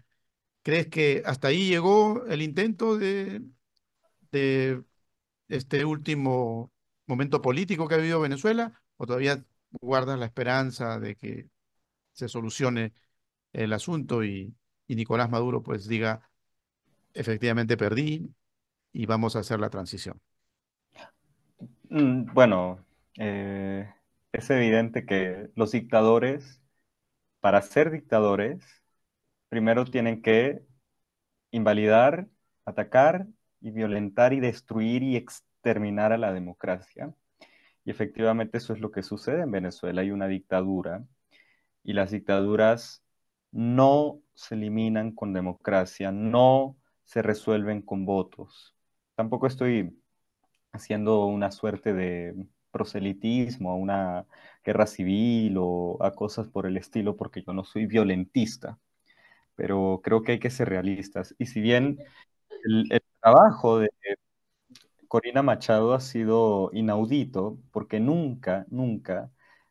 ¿Crees que hasta ahí llegó el intento de, este último momento político que ha vivido Venezuela o todavía guardas la esperanza de que se solucione el asunto y, y Nicolás Maduro pues diga efectivamente perdí y vamos a hacer la transición? Mm, bueno, eh, es evidente que los dictadores, para ser dictadores, primero tienen que invalidar, atacar y violentar y destruir y exterminar a la democracia. Y efectivamente eso es lo que sucede en Venezuela. Hay una dictadura y las dictaduras no se eliminan con democracia, no se resuelven con votos tampoco estoy haciendo una suerte de proselitismo, a una guerra civil o a cosas por el estilo, porque yo no soy violentista, pero creo que hay que ser realistas. Y si bien el, trabajo de Corina Machado ha sido inaudito, porque nunca, nunca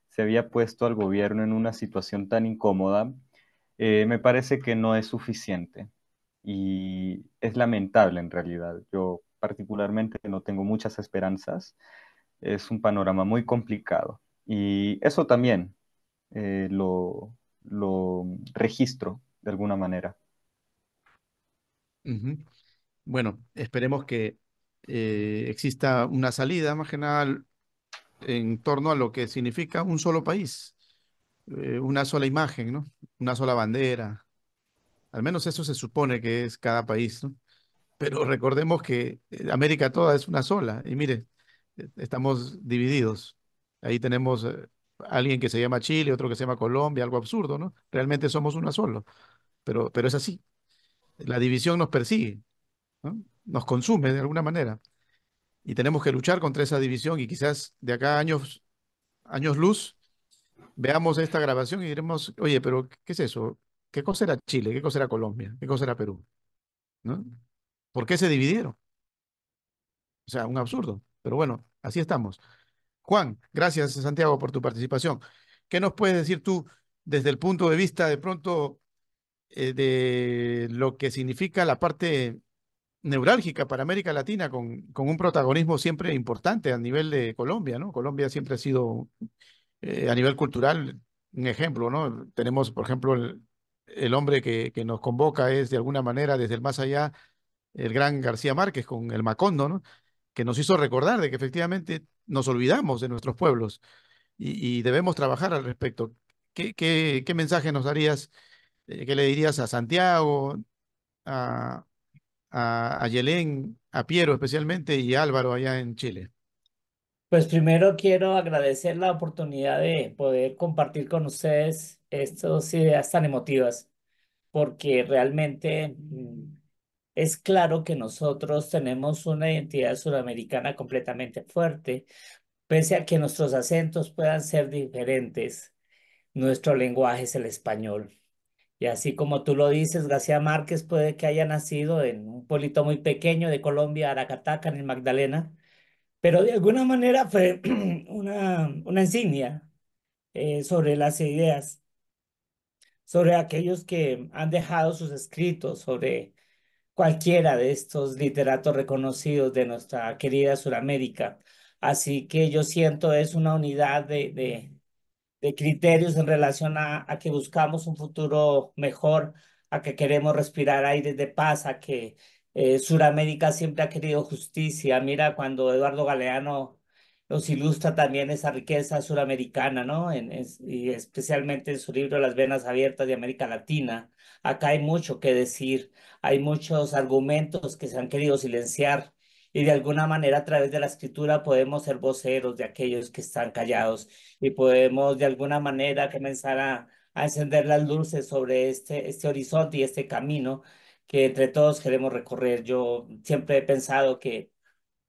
se había puesto al gobierno en una situación tan incómoda, eh, me parece que no es suficiente. Y es lamentable en realidad. Yo particularmente no tengo muchas esperanzas. Es un panorama muy complicado. Y eso también eh, lo, registro de alguna manera. Bueno, esperemos que eh, exista una salida, más general en torno a lo que significa un solo país, eh, una sola imagen, ¿no? Una sola bandera. Al menos eso se supone que es cada país, ¿no? pero recordemos que eh, América toda es una sola. Y mire, eh, estamos divididos. Ahí tenemos eh, alguien que se llama Chile, otro que se llama Colombia, algo absurdo, ¿no? Realmente somos una sola, pero, pero es así. La división nos persigue, ¿no? nos consume de alguna manera. Y tenemos que luchar contra esa división y quizás de acá años, años luz veamos esta grabación y diremos, oye, pero ¿qué es eso? ¿Qué cosa era Chile? ¿Qué cosa era Colombia? ¿Qué cosa era Perú? ¿No? ¿Por qué se dividieron? O sea, un absurdo. Pero bueno, así estamos. Juan, gracias Santiago por tu participación. ¿Qué nos puedes decir tú desde el punto de vista de pronto eh, de lo que significa la parte neurálgica para América Latina con, con, un protagonismo siempre importante a nivel de Colombia, ¿no? Colombia siempre ha sido eh, a nivel cultural un ejemplo, ¿no? Tenemos, por ejemplo, el, hombre que, que, nos convoca es de alguna manera desde el más allá el gran García Márquez con el Macondo, ¿no? que nos hizo recordar de que efectivamente nos olvidamos de nuestros pueblos y, debemos trabajar al respecto. ¿Qué, qué, mensaje nos darías, eh, qué le dirías a Santiago, a, a, a Yelén, a Piero especialmente y a Álvaro allá en Chile? Pues primero quiero agradecer la oportunidad de poder compartir con ustedes estas ideas tan emotivas, porque realmente mm, es claro que nosotros tenemos una identidad sudamericana completamente fuerte, pese a que nuestros acentos puedan ser diferentes, nuestro lenguaje es el español. Y así como tú lo dices, García Márquez puede que haya nacido en un pueblito muy pequeño de Colombia, Aracataca, en el Magdalena, pero de alguna manera fue una, una insignia eh, sobre las ideas, sobre aquellos que han dejado sus escritos, sobre cualquiera de estos literatos reconocidos de nuestra querida Suramérica. Así que yo siento es una unidad de, criterios en relación a, que buscamos un futuro mejor, a que queremos respirar aire de paz, a que eh, Suramérica siempre ha querido justicia. Mira cuando Eduardo Galeano nos ilustra también esa riqueza suramericana, ¿no? y especialmente en su libro Las venas abiertas de América Latina, acá hay mucho que decir, hay muchos argumentos que se han querido silenciar y de alguna manera a través de la escritura podemos ser voceros de aquellos que están callados y podemos de alguna manera comenzar a, encender las luces sobre este, este horizonte y este camino que entre todos queremos recorrer. Yo siempre he pensado que,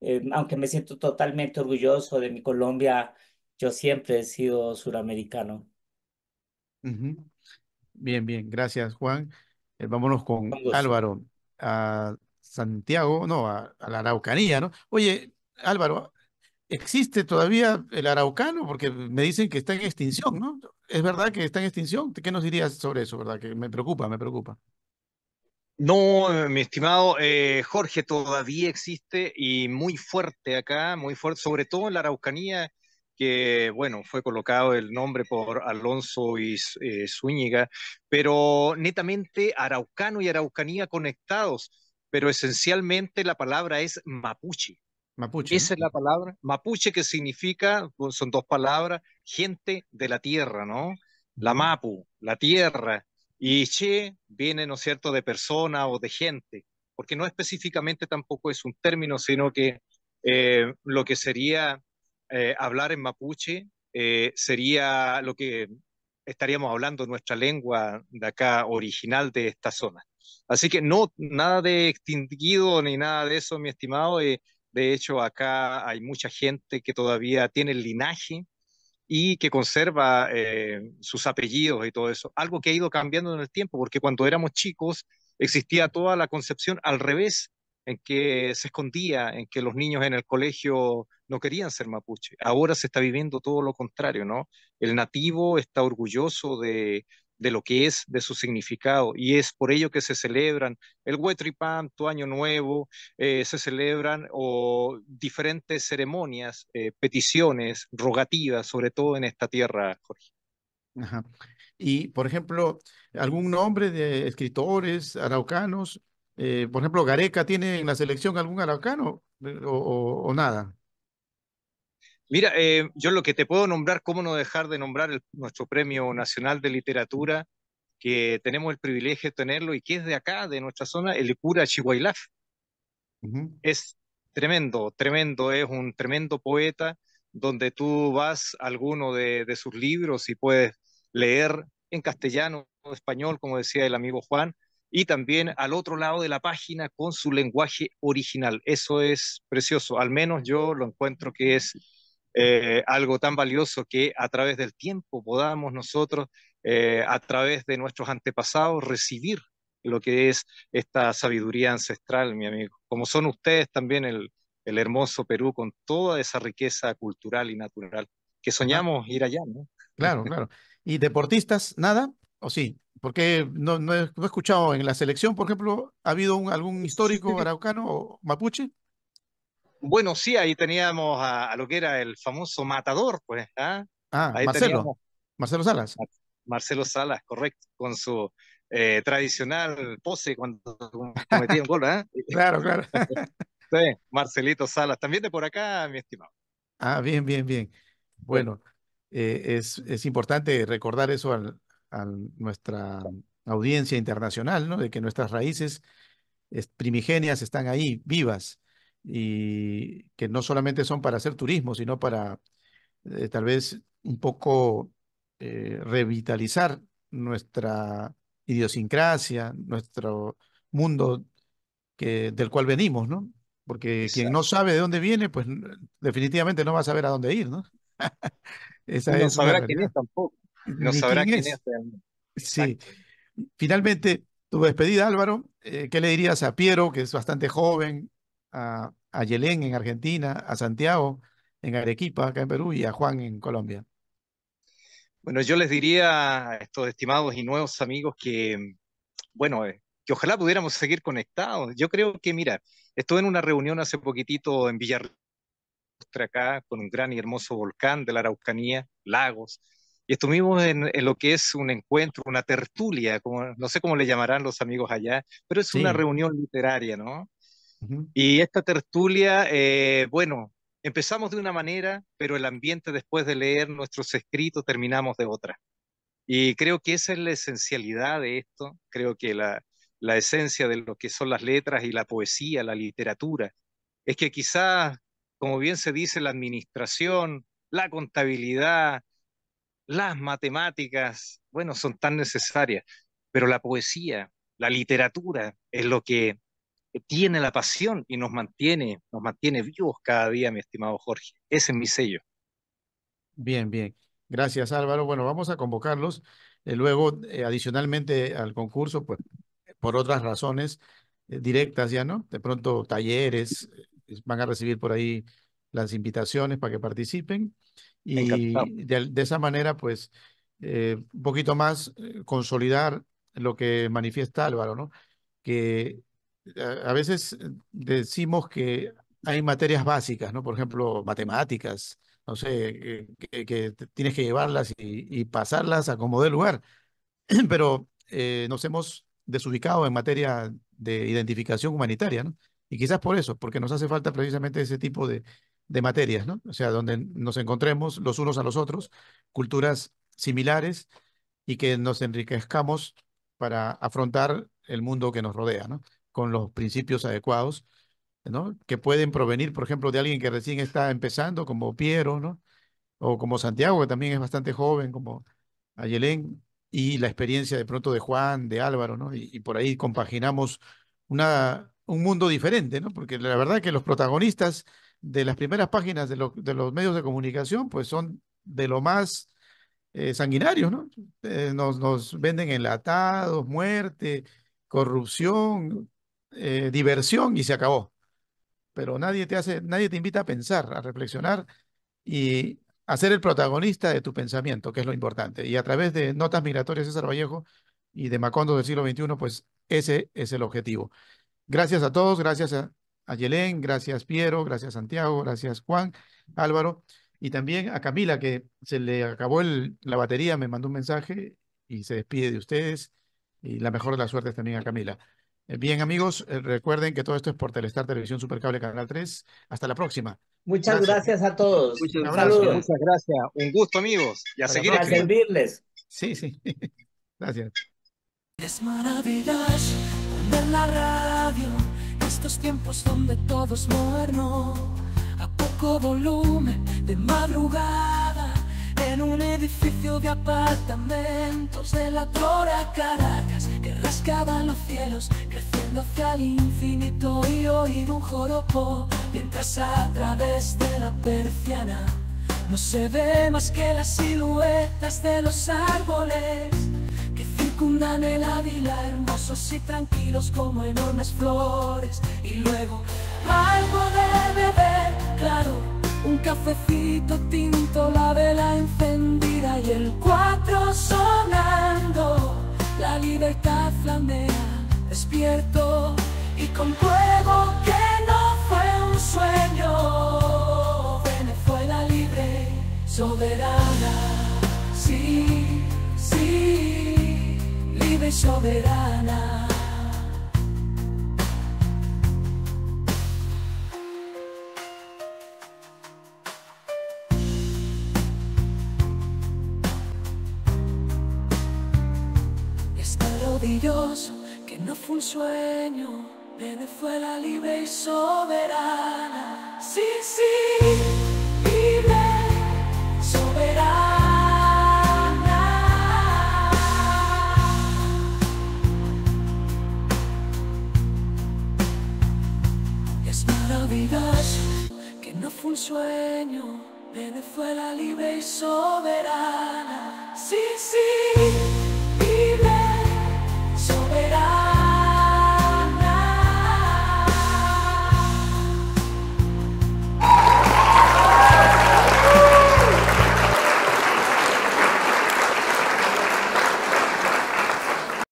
eh, aunque me siento totalmente orgulloso de mi Colombia, yo siempre he sido suramericano. Bien, bien, gracias, Juan. Eh, vámonos con Álvaro a Santiago, no, a, la Araucanía, ¿no? Oye, Álvaro, ¿existe todavía el araucano? Porque me dicen que está en extinción, ¿no? ¿Es verdad que está en extinción? ¿Qué nos dirías sobre eso, verdad? Que me preocupa, me preocupa. No, eh, mi estimado eh, Jorge, todavía existe y muy fuerte acá, muy fuerte, sobre todo en la Araucanía que, bueno, fue colocado el nombre por Alonso y eh, Zúñiga, pero netamente araucano y araucanía conectados, pero esencialmente la palabra es mapuche. Mapuche. Esa es la palabra. Mapuche que significa, pues, son dos palabras, gente de la tierra, ¿no? La mapu, la tierra. Y che viene, ¿no es cierto?, de persona o de gente, porque no específicamente tampoco es un término, sino que eh, lo que sería eh, hablar en mapuche eh, sería lo que estaríamos hablando nuestra lengua de acá original de esta zona. Así que no, nada de extinguido ni nada de eso, mi estimado. Eh, de hecho, acá hay mucha gente que todavía tiene el linaje y que conserva sus apellidos y todo eso. Algo que ha ido cambiando en el tiempo, porque cuando éramos chicos existía toda la concepción al revés en que se escondía, en que los niños en el colegio no querían ser mapuche. Ahora se está viviendo todo lo contrario, ¿no? El nativo está orgulloso de, lo que es, de su significado, y es por ello que se celebran el Huetripán, tu Año Nuevo, eh, se celebran o diferentes ceremonias, eh, peticiones, rogativas, sobre todo en esta tierra, Jorge. Y, por ejemplo, algún nombre de escritores araucanos eh, por ejemplo, Gareca tiene en la selección algún araucano eh, o, nada. Mira, eh, yo lo que te puedo nombrar, cómo no dejar de nombrar nuestro Premio Nacional de Literatura, que tenemos el privilegio de tenerlo y que es de acá, de nuestra zona, el cura Chihuahilaf. Es tremendo, tremendo, es un tremendo poeta donde tú vas a alguno de sus libros y puedes leer en castellano o español, como decía el amigo Juan, y también al otro lado de la página con su lenguaje original. Eso es precioso, al menos yo lo encuentro que es eh, algo tan valioso que a través del tiempo podamos nosotros, eh, a través de nuestros antepasados, recibir lo que es esta sabiduría ancestral, mi amigo, como son ustedes también el, el hermoso Perú con toda esa riqueza cultural y natural que soñamos ir allá, ¿no? Claro, claro. ¿Y deportistas, nada? ¿O sí? Porque no, no, he, escuchado en la selección, por ejemplo, ¿ha habido un, algún eh, histórico araucano o mapuche? Bueno, sí, ahí teníamos a, lo que era el famoso matador, pues. ¿ah? Ah, Marcelo. Marcelo Salas. Marcelo Salas, correcto, con su eh, tradicional pose cuando cometía un gol, ¿eh? claro, claro. sí, Marcelito Salas, también de por acá, mi estimado. Ah, bien, bien, bien. Bueno, eh, es, importante recordar eso al, nuestra audiencia internacional, ¿no? De que nuestras raíces primigenias están ahí, vivas, y que no solamente son para hacer turismo, sino para eh, tal vez un poco eh, revitalizar nuestra idiosincrasia, nuestro mundo que, del cual venimos, ¿no? Porque quien no sabe de dónde viene, pues definitivamente no va a saber a dónde ir, ¿no? es sabrá quién es tampoco no sabrá quién es. sí. Finalmente, tu despedida, Álvaro. Eh, ¿Qué le dirías a Piero, que es bastante joven, a, Yelén en Argentina, a Santiago en Arequipa, acá en Perú, y a Juan en Colombia? Bueno, yo les diría a estos estimados y nuevos amigos que, bueno, eh, que ojalá pudiéramos seguir conectados. Yo creo que, mira, estuve en una reunión hace poquitito en Villarreal, acá, con un gran y hermoso volcán de la Araucanía, lagos, y estuvimos en, lo que es un encuentro, una tertulia, como, no sé cómo le llamarán los amigos allá, pero es una reunión literaria, ¿no? Y esta tertulia, eh, bueno, empezamos de una manera, pero el ambiente después de leer nuestros escritos terminamos de otra. Y creo que esa es la esencialidad de esto, creo que la, la esencia de lo que son las letras y la poesía, la literatura, es que quizás, como bien se dice, la administración, la contabilidad, las matemáticas, bueno, son tan necesarias, pero la poesía, la literatura es lo que tiene la pasión y nos mantiene, nos mantiene vivos cada día, mi estimado Jorge. Ese es mi sello. Bien, bien. Gracias, Álvaro. Bueno, vamos a convocarlos. Eh, luego, eh, adicionalmente al concurso, pues por otras razones eh, directas ya, ¿no? De pronto talleres, van a recibir por ahí las invitaciones para que participen. Y de, esa manera, pues, eh, un poquito más eh, consolidar lo que manifiesta Álvaro, ¿no? Que eh, a, veces decimos que hay materias básicas, ¿no? Por ejemplo, matemáticas, no sé, que, tienes que llevarlas y, pasarlas a como de lugar. Pero nos hemos desubicado en materia de identificación humanitaria, ¿no? Y quizás por eso, porque nos hace falta precisamente ese tipo de, de materias, ¿no? O sea, donde nos encontremos los unos a los otros, culturas similares y que nos enriquezcamos para afrontar el mundo que nos rodea, ¿no? Con los principios adecuados, ¿no? Que pueden provenir, por ejemplo, de alguien que recién está empezando, como Piero, ¿no? O como Santiago, que también es bastante joven, como Ayelén, y la experiencia de pronto de Juan, de Álvaro, ¿no? Y, por ahí compaginamos una, un mundo diferente, ¿no? Porque la verdad que los protagonistas de las primeras páginas de, los medios de comunicación, pues son de lo más eh, sanguinarios, ¿no? Eh, nos, venden enlatados, muerte, corrupción, eh, diversión y se acabó. Pero nadie te hace, nadie te invita a pensar, a reflexionar y a ser el protagonista de tu pensamiento, que es lo importante. Y a través de Notas Migratorias César Vallejo y de Macondo del siglo XXI, pues ese es el objetivo. Gracias a todos, gracias a a Yelén, gracias Piero, gracias Santiago, gracias Juan, Álvaro, y también a Camila, que se le acabó la batería, me mandó un mensaje y se despide de ustedes. Y la mejor de las suertes también a Camila. Eh, bien, amigos, eh, recuerden que todo esto es por Telestar Televisión Supercable Canal 3. Hasta la próxima. Muchas gracias, a todos. Muchas, saludo, muchas gracias. Un gusto, amigos. Y a seguir. servirles. Sí, sí. gracias. Es la radio tiempos donde todos muerno a poco volumen de madrugada, en un edificio de apartamentos de la Tora Caracas, que rascaban los cielos, creciendo hacia el infinito y oír un joropo, mientras a través de la persiana no se ve más que las siluetas de los árboles. Cundan el ávila, hermosos y tranquilos como enormes flores. Y luego algo de beber, claro, un cafecito tinto, la vela encendida y el cuatro sonando. La libertad flamea, despierto y con fuego que no fue un sueño. Venezuela libre, soberana. soberana. Es tan que no fue un sueño, la libre y soberana. Sí, sí, vive soberana. que no fue un sueño, Venezuela libre y soberana. Sí, sí, libre, soberana.